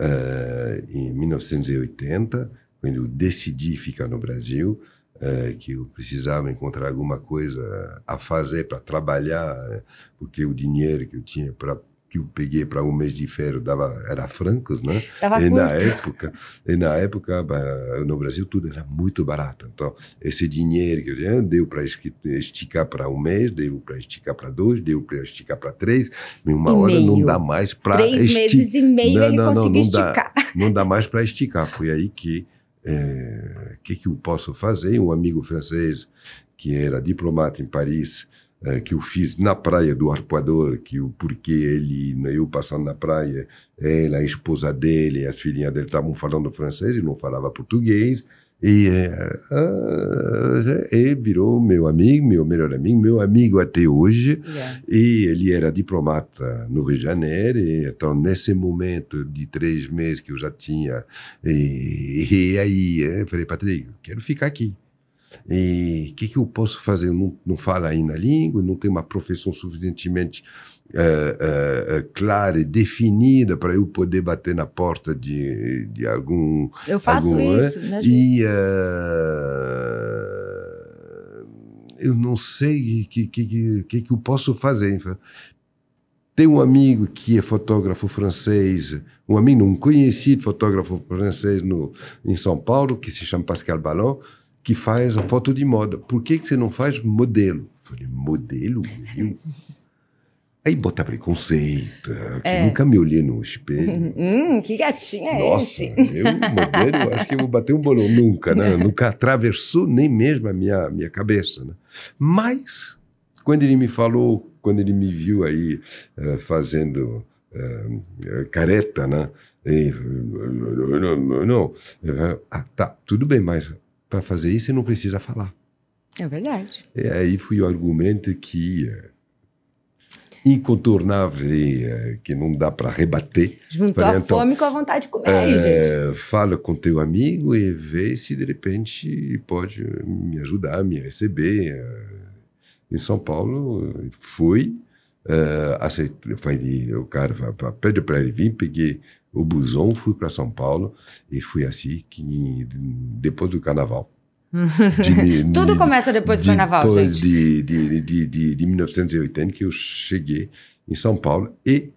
uh, em 1980, quando eu decidi ficar no Brasil é, que eu precisava encontrar alguma coisa a fazer para trabalhar, é, porque o dinheiro que eu tinha para que eu peguei para um mês de férias dava era francos, né? Tava e curto. na época, e na época no Brasil tudo era muito barato. Então esse dinheiro que eu tinha deu para esticar para um mês, deu para esticar para dois, deu para esticar para três. Em uma e hora meio. não dá mais para três esti... meses e meio não, ele não, conseguiu não, não esticar. Dá, não dá mais para esticar. Foi aí que o é, que, que eu posso fazer? Um amigo francês que era diplomata em Paris, é, que eu fiz na praia do Arpoador, que o porquê ele, eu passando na praia, ela, a esposa dele, as filhinhas dele estavam falando francês e não falava português. E, é, ah, é, virou meu amigo, meu melhor amigo, meu amigo até hoje. Yeah. E ele era diplomata no Rio de Janeiro. E, então, nesse momento de três meses que eu já tinha, e, e aí é, eu falei, Patrick, quero ficar aqui. E o que, que eu posso fazer? Eu não, não falo ainda a língua, não tenho uma profissão suficientemente é, é, é, clara e definida para eu poder bater na porta de, de algum. Eu faço algum, né? isso, né? E. Eh, eu não sei o que, que, que, que eu posso fazer. Tem um amigo que é fotógrafo francês, um amigo, um conhecido fotógrafo francês no, em São Paulo, que se chama Pascal Ballon, que faz a foto de moda. Por que, que você não faz modelo? Eu falei, modelo? Meu Aí botar preconceito, que é. nunca me olhei no espelho. [LAUGHS] Hum, que gatinha é Nossa, esse? eu, modelo, acho que eu vou bater um bolão nunca, né? [LAUGHS] nunca atravessou nem mesmo a minha, minha cabeça, né? Mas, quando ele me falou, quando ele me viu aí uh, fazendo uh, careta, né? E, não, não, não. Ah, tá, tudo bem, mas para fazer isso você não precisa falar. É verdade. E aí foi o argumento que... Uh, incontornável eh, que não dá para rebater. Juntou Falei, a então, fome com a vontade de comer, é, gente. Fala com teu amigo e vê se de repente pode me ajudar, me receber. Eh, em São Paulo, fui, uh, eh, aceitei, falei, o cara pede para ele vir, peguei o busão, fui para São Paulo e fui assim, que, depois do carnaval de, [LAUGHS] Tudo de, começa depois do carnaval, depois gente. Depois de, de, de 1980 que eu cheguei em São Paulo e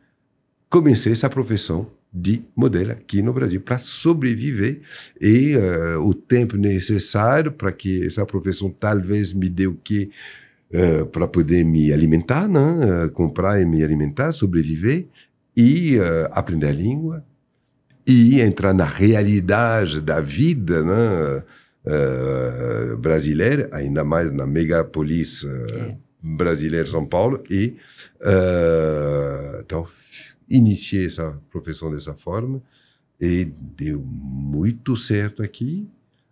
comecei essa profissão de modelo aqui no Brasil para sobreviver e uh, o tempo necessário para que essa profissão talvez me dê o que uh, para poder me alimentar, né? Uh, comprar e me alimentar, sobreviver e eh, aprender a língua e entrar na realidade da vida, né? brasileiro eh, brasileira, ainda mais na megapolis uh, é. brasileira São Paulo, e uh, então iniciei essa profissão dessa forma e deu muito certo aqui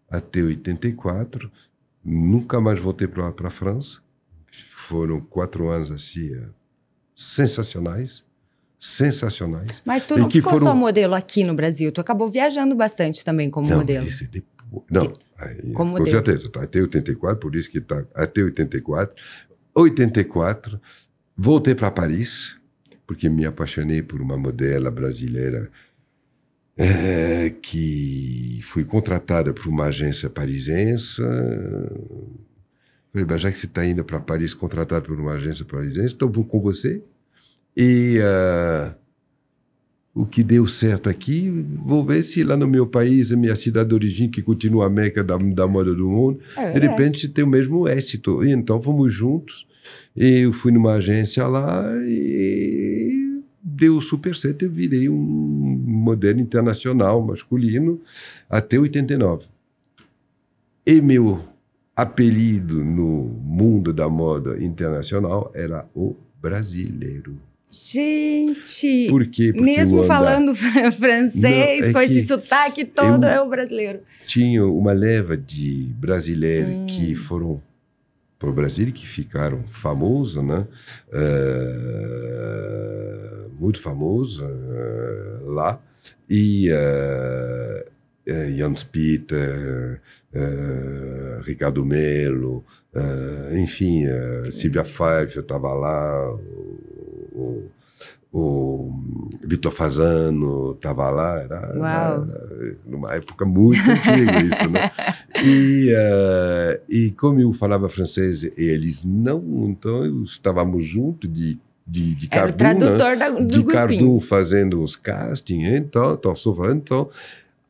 até 84. Nunca mais voltei para a França. Foram quatro anos assim sensacionais sensacionais. Mas tu não ficou foram... só modelo aqui no Brasil, tu acabou viajando bastante também como não, modelo. Isso, é não, aí, com deu? certeza, tá, até 84, por isso que está até 84. 84, voltei para Paris, porque me apaixonei por uma modelo brasileira é, que fui contratada por uma agência parisiense. Falei, já que você está indo para Paris contratado por uma agência parisiense, então vou com você. E... Uh, o que deu certo aqui, vou ver se lá no meu país, a minha cidade de origem, que continua a meca da, da moda do mundo, é, de é. repente tem o mesmo êxito. E então fomos juntos, eu fui numa agência lá e deu super certo, eu virei um modelo internacional masculino até 89. E meu apelido no mundo da moda internacional era o brasileiro. Gente! Por quê? Porque mesmo falando francês, Não, é com esse sotaque todo, eu... é o brasileiro. Tinha uma leva de brasileiros hum. que foram para o Brasil que ficaram famosos, né? Uh, muito famosos uh, lá. E uh, Jans Peter, Ricardo Melo, enfim, Silvia Pfeiffer estava lá, o, o Vitor Fazano estava lá, era, era, numa época muito antiga isso, né? [LAUGHS] E, uh, e como eu falava francês e eles não, então estávamos juntos de de, de o né? da, de grupinho. fazendo os castings, então, então, sofrendo, então,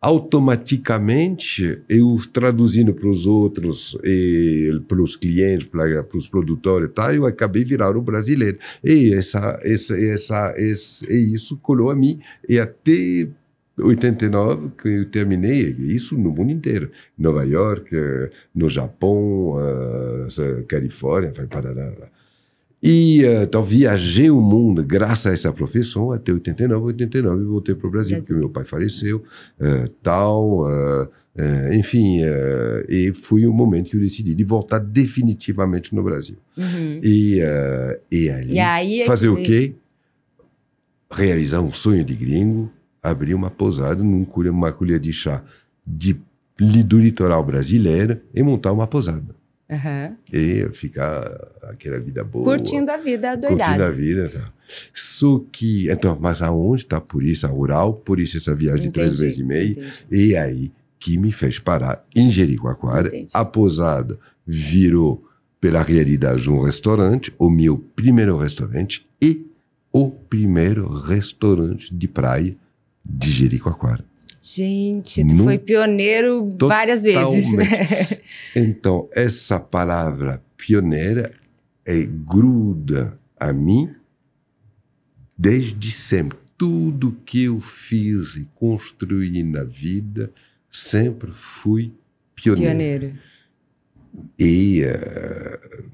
automaticamente eu traduzindo para os outros, para os clientes, para os produtores, tá, eu acabei virando brasileiro. E essa, essa, essa, esse, e isso colou a mim. E até 89 que eu terminei, isso no mundo inteiro. Nova York, eh, no Japão, uh, Califórnia, e eh, então viajei o mundo graças a essa profissão até 89, 89 e voltei para o Brasil, porque meu pai faleceu, eh, tal, eh, enfim, e foi o momento que eu decidi de voltar definitivamente no Brasil. Uhum. E, e, ali, e aí, é fazer o quê? Realizar um sonho de gringo, abrir uma pousada numa colher, colher de chá de, do litoral brasileiro e montar uma pousada. Uhum. E ficar aquela vida boa. Curtindo a vida doidada. Curtindo a vida. Tá. Só que, então, mas aonde está a polícia rural? Por isso essa viagem entendi, de três meses e meio. Entendi. E aí que me fez parar em Jericoacoara, a aposado, virou pela realidade um restaurante, o meu primeiro restaurante e o primeiro restaurante de praia de Jericoacoara. Gente, tu no... foi pioneiro Totalmente. várias vezes. Né? [LAUGHS] Então, essa palavra pioneira é, gruda a mim desde sempre. Tudo que eu fiz e construí na vida, sempre fui pioneiro. Pioneiro. E uh,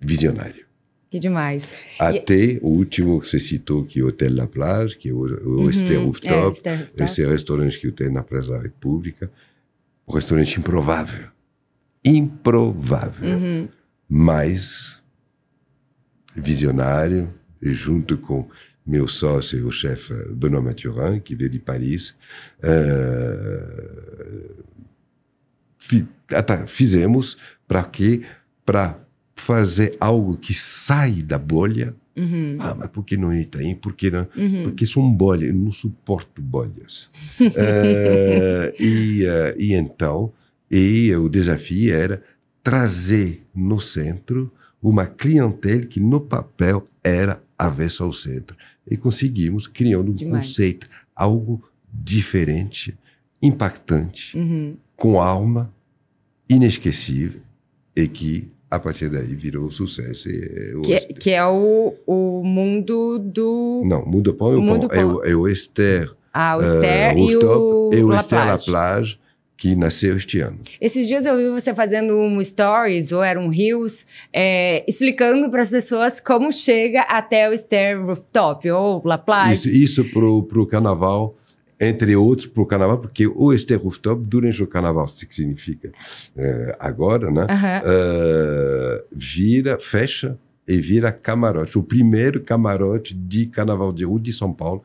visionário. Que demais. Até e... o último que você citou, que é o Hotel La Plage, que é o, o uhum. Esther é, Rooftop, é, Rooftop, esse restaurante que tenho na Praça da República, um restaurante improvável. Improvável. Uhum. Mas visionário, junto com meu sócio e o chefe Benoît Mathurin, que veio de Paris, uh, fizemos para que para fazer algo que sai da bolha. Uhum. Ah, mas por que não Itaim? Tá por que não? Uhum. Porque são bolhas, eu não suporto bolhas. uh, [LAUGHS] e, uh, e então, e o desafio era trazer no centro uma clientela que no papel era avessa ao centro. E conseguimos, criando um Demais. conceito, algo diferente, impactante, uhum. com alma, inesquecível e que a partir daí virou sucesso. E, eh, que, é, que é o, o mundo do. Não, mundo pão é o mundo pão. É o, é o Esther. Ah, o Esther uh, e o. E é o Esther La Plage, que nasceu este ano. Esses dias eu vi você fazendo um stories, ou era um reels, é, explicando para as pessoas como chega até o Esther Rooftop, ou La Plage. Isso, isso para o carnaval entre outros, para o carnaval, porque o este rooftop durante o carnaval, isso que significa uh, agora, né? Uh, vira, fecha e vira camarote. O primeiro camarote de carnaval de rua de São Paulo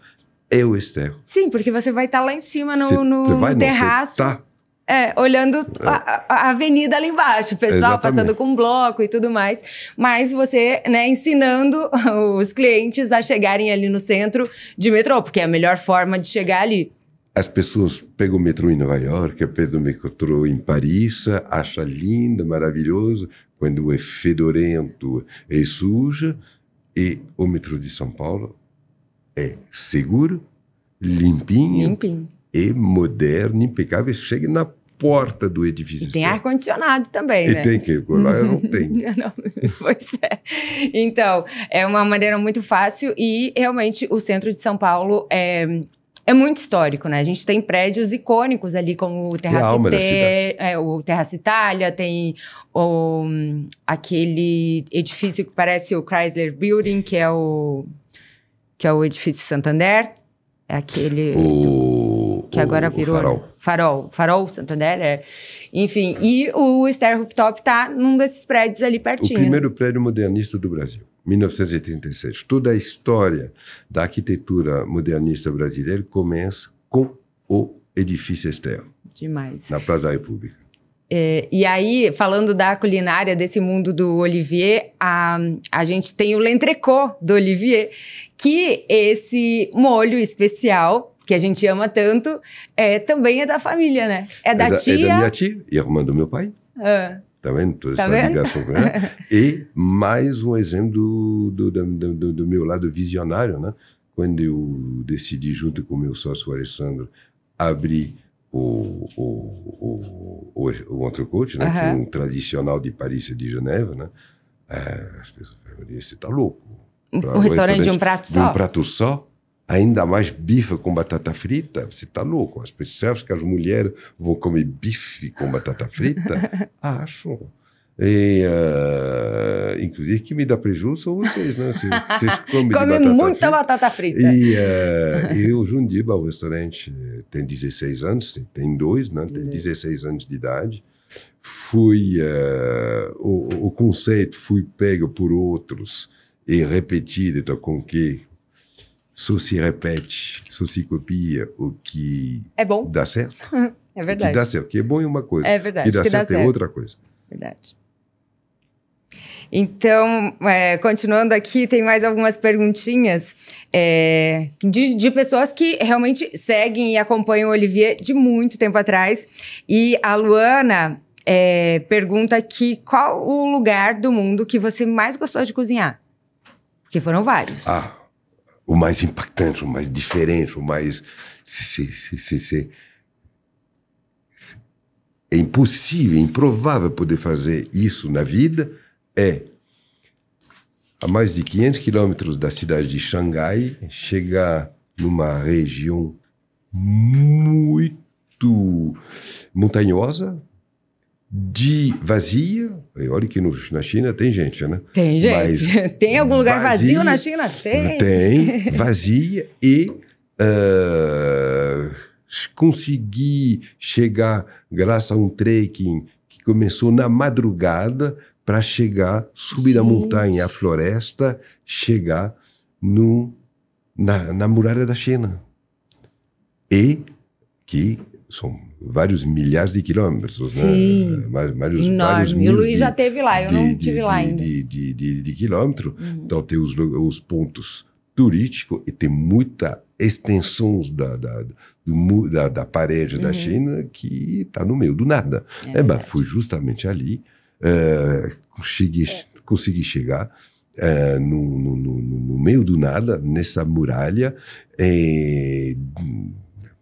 é o Esterro. Sim, porque você vai estar tá lá em cima no, no, vai, no terraço. Você tá é, olhando é. a, a, avenida lá embaixo, o pessoal Exatamente. passando com bloco e tudo mais. Mas você, né, ensinando [LAUGHS] os clientes a chegarem ali no centro de metrô, porque é a melhor forma de chegar ali. As pessoas pegam o metrô em Nova York, pegam o metrô em Paris, acham lindo, maravilhoso, quando é fedorento e é sujo. E o metrô de São Paulo é seguro, limpinho, limpinho. e é moderno, impecável. Chega na porta do edifício. E tem ar-condicionado também, e né? tem que, lá eu não [LAUGHS] tenho. não, pois é. Então, é uma maneira muito fácil e realmente o centro de São Paulo é, é muito histórico, né? A gente tem prédios icônicos ali, como o Terraço, é, o Terraço Itália, tem o, aquele edifício que parece o Chrysler Building, que é o, que é o edifício Santander. É aquele... O... Do o. Que agora virou. O farol. Farol, Farol, Santander, é. Enfim, e o Ster Rooftop está num desses prédios ali pertinho. O primeiro prédio modernista do Brasil. 1936. Toda a história da arquitetura modernista brasileira começa com o edifício Ester. Demais. Na Praça da República. É, e aí, falando da culinária, desse mundo do Olivier, a, a gente tem o lentrecô do Olivier, que esse molho especial que a gente ama tanto, é, também é da família, né? É da, é da tia. É da minha tia, irmã do meu pai. Ah. Tá vendo? Toda tá essa vendo? ligação com ela. [LAUGHS] e mais um exemplo do do, do, do, do, meu lado visionário, né? Quando eu decidi, junto com meu sócio Alessandro, abrir o, o, o, o, o Entrecote, né? Uhum. que é um tradicional de Paris e de Geneva, né? É, as pessoas falam, você tá louco. Um, um restaurante, restaurante de um prato só? De um prato só? ainda mais bife com batata frita, você está louco. As pessoas que as mulheres vão comer bife com batata frita, [LAUGHS] acho. E, uh, inclusive que me dá prejuízo são vocês, né? Vocês, vocês [LAUGHS] comem Come batata muita frita. batata frita. E uh, eh, eu, Jundiba, o restaurante tem 16 anos, tem dois, né? Tem 16 anos de idade. Fui, uh, o, o, conceito fui pego por outros e repetido, então, com que só se repete, só se copia o que é bom. dá certo. [LAUGHS] é verdade. O que dá certo, que é bom é uma coisa. É verdade. O que dá, que certo, dá certo é outra coisa. Verdade. Então, é, continuando aqui, tem mais algumas perguntinhas é, de, de, pessoas que realmente seguem e acompanham o Olivier de muito tempo atrás. E a Luana é, pergunta aqui qual o lugar do mundo que você mais gostou de cozinhar? Porque foram vários. Ah, o mais impactante, o mais diferente, o mais. Se, se, se, é impossível, é improvável poder fazer isso na vida é a mais de 500 quilômetros da cidade de Xangai chegar numa região muito montanhosa, de vazia. Olha que no, na China tem gente, né? Tem gente. Mas [LAUGHS] tem algum lugar vazia, vazio na China? Tem. Tem, [LAUGHS] vazia e uh, consegui chegar graças a um trekking que começou na madrugada para chegar, subir gente. a montanha, a floresta, chegar no, na, na muralha da China. E que são vários milhares de quilômetros, né? Sim. né? Vários, vários mil. E o Luiz de, já esteve lá, eu de, não estive lá ainda. De, de, de, quilômetro. Uhum. Então tem os, os pontos turísticos e tem muita extensão da, da, da, da parede uhum. da China que está no meio do nada. É, é foi justamente ali é, consegui, é. consegui chegar. É, no, no, no, no, meio do nada, nessa muralha, é,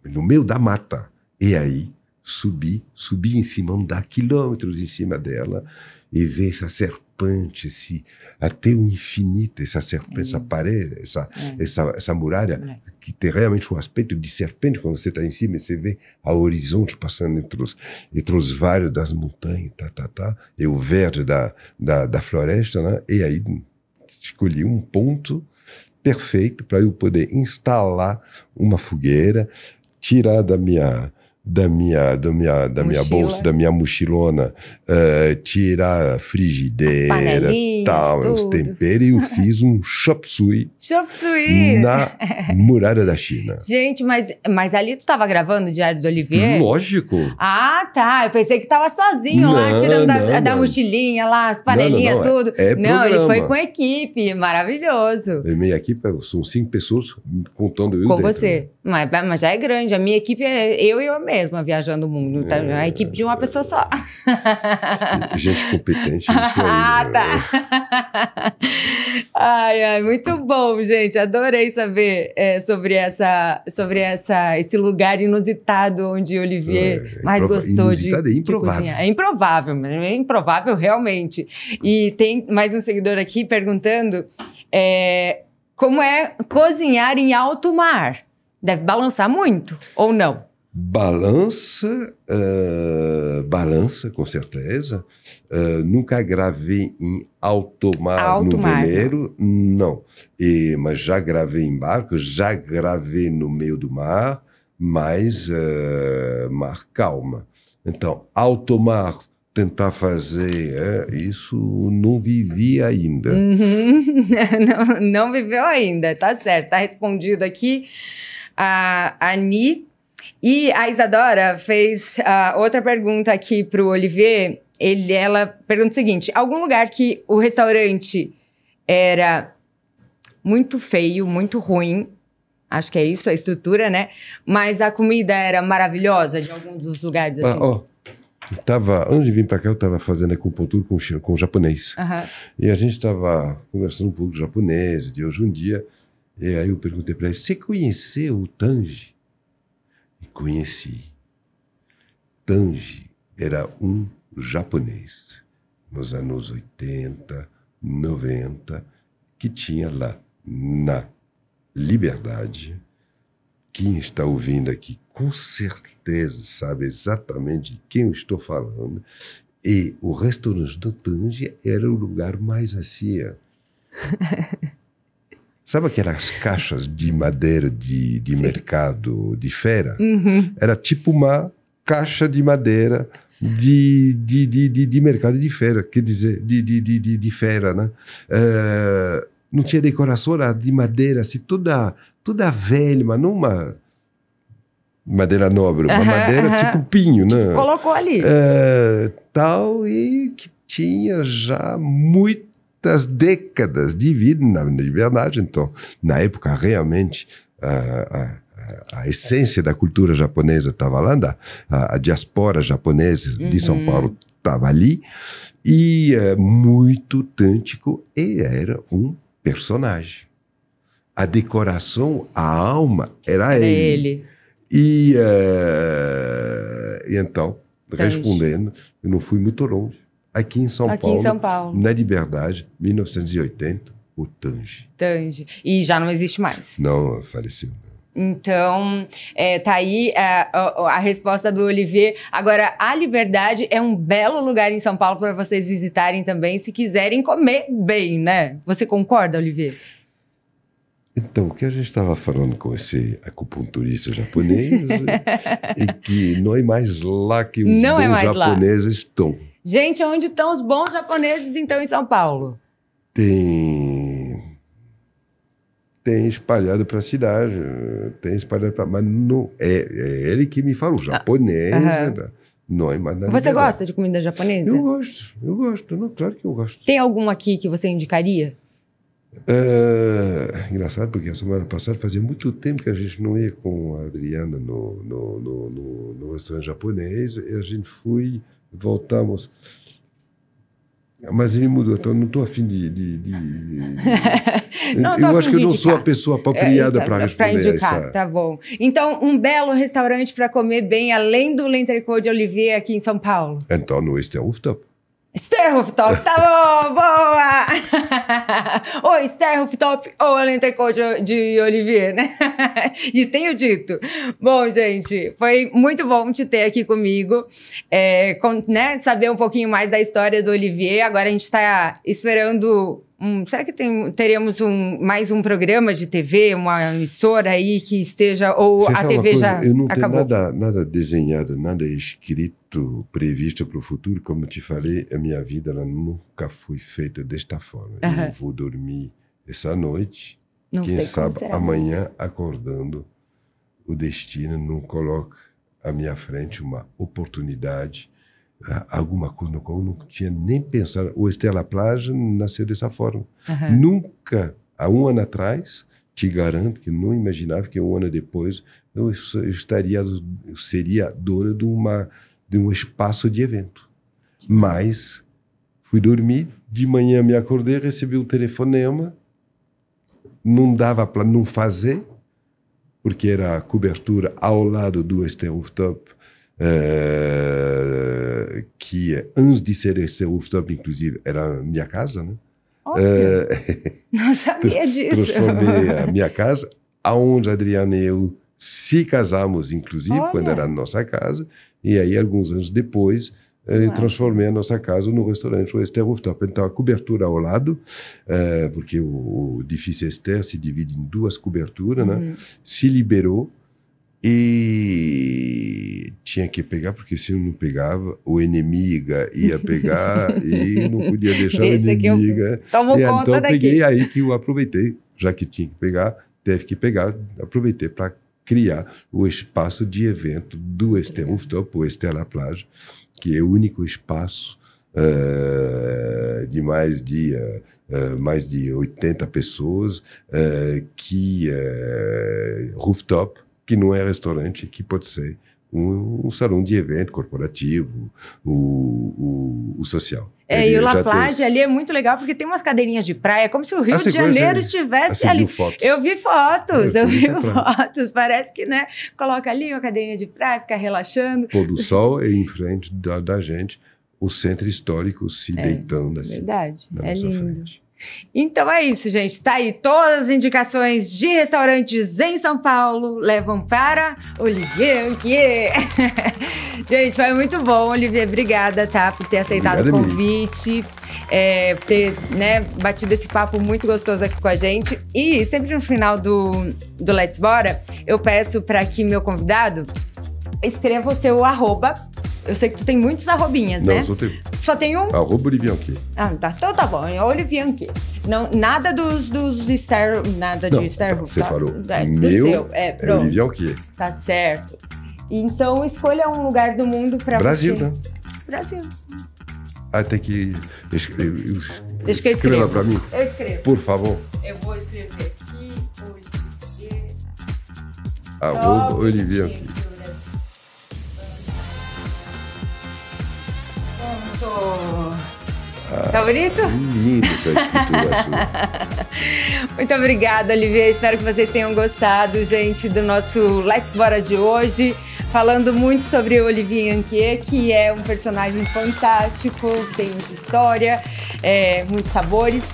no meio da mata. E aí subi, subi em cima, andar quilômetros em cima dela e ver essa serpente, esse, até o infinito, essa serpente, essa hum. parede, essa, é. essa, essa muralha, é. que tem realmente um aspecto de serpente quando você está em cima e você vê a horizonte passando entre os, entre os vários das montanhas, tá, tá, tá, e o verde da, da, da floresta, né? E aí escolhi um ponto perfeito para eu poder instalar uma fogueira, tirar da minha da minha, da minha, da Mochila. minha bolsa, da minha mochilona, uh, eh, tirar a frigideira, tal, é tudo. os temperos, e eu fiz um chop [LAUGHS] suey, chop suey. na muralha da China. [LAUGHS] Gente, mas, mas ali tu estava gravando o Diário do Oliveira? Lógico. Ah, tá. Eu pensei que tava sozinho não, lá, tirando não, da, da, mochilinha lá, as panelinhas, é tudo. É, é não, ele foi com a equipe, maravilhoso. E minha equipe são cinco pessoas contando eu Com dentro, você. Né? Mas, mas já é grande. A minha equipe é eu e eu mesma viajando o mundo. Tá? a é. equipe de uma pessoa só. [LAUGHS] Gente competente. Aí, [LAUGHS] ah, né? tá. [LAUGHS] ai, ai, muito bom, gente. Adorei saber é, sobre, essa, sobre essa, esse lugar inusitado onde Olivier é, é mais gostou de, é, é improvável. De é improvável, é improvável realmente. E tem mais um seguidor aqui perguntando como é cozinhar em alto mar. Deve balançar muito, ou não? Balança, uh, balança, com certeza. Uh, nunca gravei em alto mar alto no mar. veleiro, não. E, mas já gravei em barco, já gravei no meio do mar, mas uh, mar calma. Então, alto mar, tentar fazer é, isso não vivi ainda. Uhum. [LAUGHS] não, não viveu ainda, tá certo, tá respondido aqui a Ani. E a Isadora fez uh, outra pergunta aqui para o Olivier. Ele, ela pergunta o seguinte: algum lugar que o restaurante era muito feio, muito ruim, acho que é isso, a estrutura, né? Mas a comida era maravilhosa de algum dos lugares ah, assim. Ah, ó. Tava, antes de vir para cá, eu estava fazendo acupuntura com, com o japonês. Uhum. E a gente estava conversando um pouco de japonês, de hoje em dia. E é, aí eu perguntei para ele: Você conheceu o Tange? E conheci. Tange era um japonês nos anos 80, 90, que tinha lá na Liberdade. Quem está ouvindo aqui com certeza sabe exatamente de quem eu estou falando. E o restaurante do Tange era o lugar mais assim. [LAUGHS] Sabe aquelas caixas de madeira de, de mercado de feira? Uhum. Era tipo uma caixa de madeira de, de, de, de, de mercado de feira, quer dizer, de, de, de, de, de feira, né? Uh, não tinha decoração, era de madeira, assim, toda, toda velha, mas não uma madeira nobre, uma uhum, madeira uhum. tipo pinho, né? Tipo, colocou ali. Uh, tal, e que tinha já muito muitas décadas de vida na verdade Então, na época, realmente, a, a, a essência da cultura japonesa estava lá, a, a diaspora japonesa uhum. de São uhum. Paulo estava ali, e é, muito tântico, e era um personagem. A decoração, a alma, era, era ele. ele. E, eh, e então, Tante. respondendo, eu não fui muito longe aqui em São aqui Paulo. Aqui em São Paulo. Na Liberdade, 1980, o Tange. Tange. E já não existe mais. Não, faleceu. Então, é, tá aí a, é, a, a, resposta do Olivier. Agora, a Liberdade é um belo lugar em São Paulo para vocês visitarem também, se quiserem comer bem, né? Você concorda, Olivier? Então, o que a gente estava falando com esse acupunturista japonês é [LAUGHS] que não é mais lá que os não é japoneses lá. estão. Gente, onde estão os bons japoneses, então, em São Paulo? Tem. Tem espalhado para a cidade, tem espalhado para. Mas não, é, é, ele que me fala, o ah, japonês. Ah, Não é mais nada. Você gosta de comida japonesa? Eu gosto, eu gosto. Não, claro que eu gosto. Tem algum aqui que você indicaria? É, engraçado, porque a semana passada fazia muito tempo que a gente não ia com a Adriana no, no, no, no, no restaurante japonês e a gente foi voltamos. Mas ele mudou, então não estou afim de. de, de... [LAUGHS] não, eu acho que eu não indicar. sou a pessoa é, apropriada então, para responder. Para indicar, essa... tá bom. Então, um belo restaurante para comer bem, além do Lentercô de Olivier aqui em São Paulo. Então, no Este Rooftop. É Esther Rooftop, tá bom, [LAUGHS] boa! Oi Esther Rooftop ou a Intercoach de Olivier, né? [LAUGHS] e tenho dito. Bom, gente, foi muito bom te ter aqui comigo, é, com, né, saber um pouquinho mais da história do Olivier. Agora a gente tá esperando um, será que tem, teremos um, mais um programa de TV, uma emissora aí que esteja, ou Você a TV coisa, já Eu não acabou. tenho nada, nada desenhado, nada escrito, previsto para o futuro. Como te falei, a minha vida ela nunca foi feita desta forma. Eu vou dormir essa noite, não quem sabe amanhã acordando, o destino não coloca à minha frente uma oportunidade ah, alguma coisa no qual eu não tinha nem pensado. O Estela Plaja nasceu dessa forma. Uhum. Nunca, há um ano atrás, te garanto que não imaginava que um ano depois eu estaria, eu seria dona de uma de um espaço de evento. Mas fui dormir, de manhã me acordei, recebi o um telefonema, não dava para não fazer, porque era a cobertura ao lado do rooftop é, que é, antes de ser, esse rooftop, inclusive, era minha casa, né? Uh, [LAUGHS] Não sabia disso. Transformei a minha casa, aonde Adriana e eu se casamos, inclusive, Olha. quando era a nossa casa. E aí, alguns anos depois, eh, Claro. transformei a nossa casa no restaurante é o Esther Rooftop. Então, a cobertura ao lado, eh, porque o, o edifício Esther se divide em duas coberturas, né? uhum. né? se liberou e tinha que pegar, porque se não pegava, o inimiga ia [LAUGHS] pegar e não podia deixar o inimiga. Eu... Tomo e, conta então daqui. peguei aí que eu aproveitei, já que tinha que pegar, teve que pegar, aproveitei para criar o espaço de evento do Estela Rooftop, o Estela Plage, que é o único espaço uh, de mais de uh, mais de 80 pessoas uh, que é rooftop que não é restaurante, que pode ser um, um salão de evento corporativo, o, o, o social. É, Ele e o La Plage tem... ali é muito legal porque tem umas cadeirinhas de praia, como se o Rio de Janeiro é estivesse assim, ali. Fotos. Eu vi fotos, é, eu, eu vi é [LAUGHS] fotos. Parece que, né? Coloca ali uma cadeirinha de praia, fica relaxando. Pôr do sol e em frente da, da gente, o centro histórico se é, deitando assim. Verdade, é lindo. Frente. Então é isso, gente. Tá aí todas as indicações de restaurantes em São Paulo levam para Olivier Anquier. [LAUGHS] gente, foi muito bom, Olivier. Obrigada, tá? Por ter aceitado Obrigado, o convite. É, por ter né, batido esse papo muito gostoso aqui com a gente. E sempre no final do, do Let's Bora, eu peço para que meu convidado escreva o seu arroba eu sei que tu tem muitos arrobinhas, não, né? Só tem, só tem um? Ah, arroba Olivianqui. Ah, tá, então tá bom. É Olivianqui. Não, nada dos, dos Star... Nada não, de Star... Você tá, falou. É, meu seu. é, é pronto. é Olivianqui. Tá certo. Então, escolha um lugar do mundo pra Brasil, você. Né? Brasil, Ah, tem que... Deixa que eu escreva pra mim. Eu escrevo. Por favor. Eu vou escrever aqui, Olivier... Arroba Olivianqui. Ah, tá bonito? Lindo ah, essa [LAUGHS] Muito obrigada, Olivia. Espero que vocês tenham gostado, gente, do nosso Let's Bora de hoje. Falando muito sobre o Olivier Anquier, que é um personagem fantástico, tem muita história, é, muitos sabores.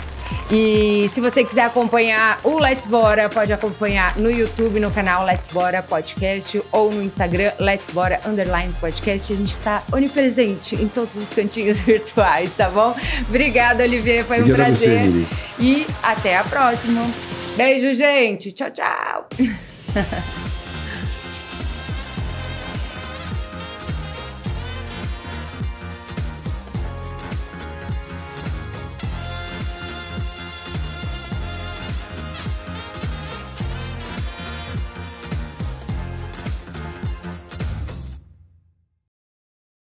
E se você quiser acompanhar o Let's Bora, pode acompanhar no YouTube, no canal Let's Bora Podcast ou no Instagram Let's Bora Underline Podcast. A gente está onipresente em todos os cantinhos [LAUGHS] virtuais, tá bom? Obrigada, Olivier, foi um prazer. Você, e até a próxima. Beijo, gente. Tchau, tchau. [LAUGHS]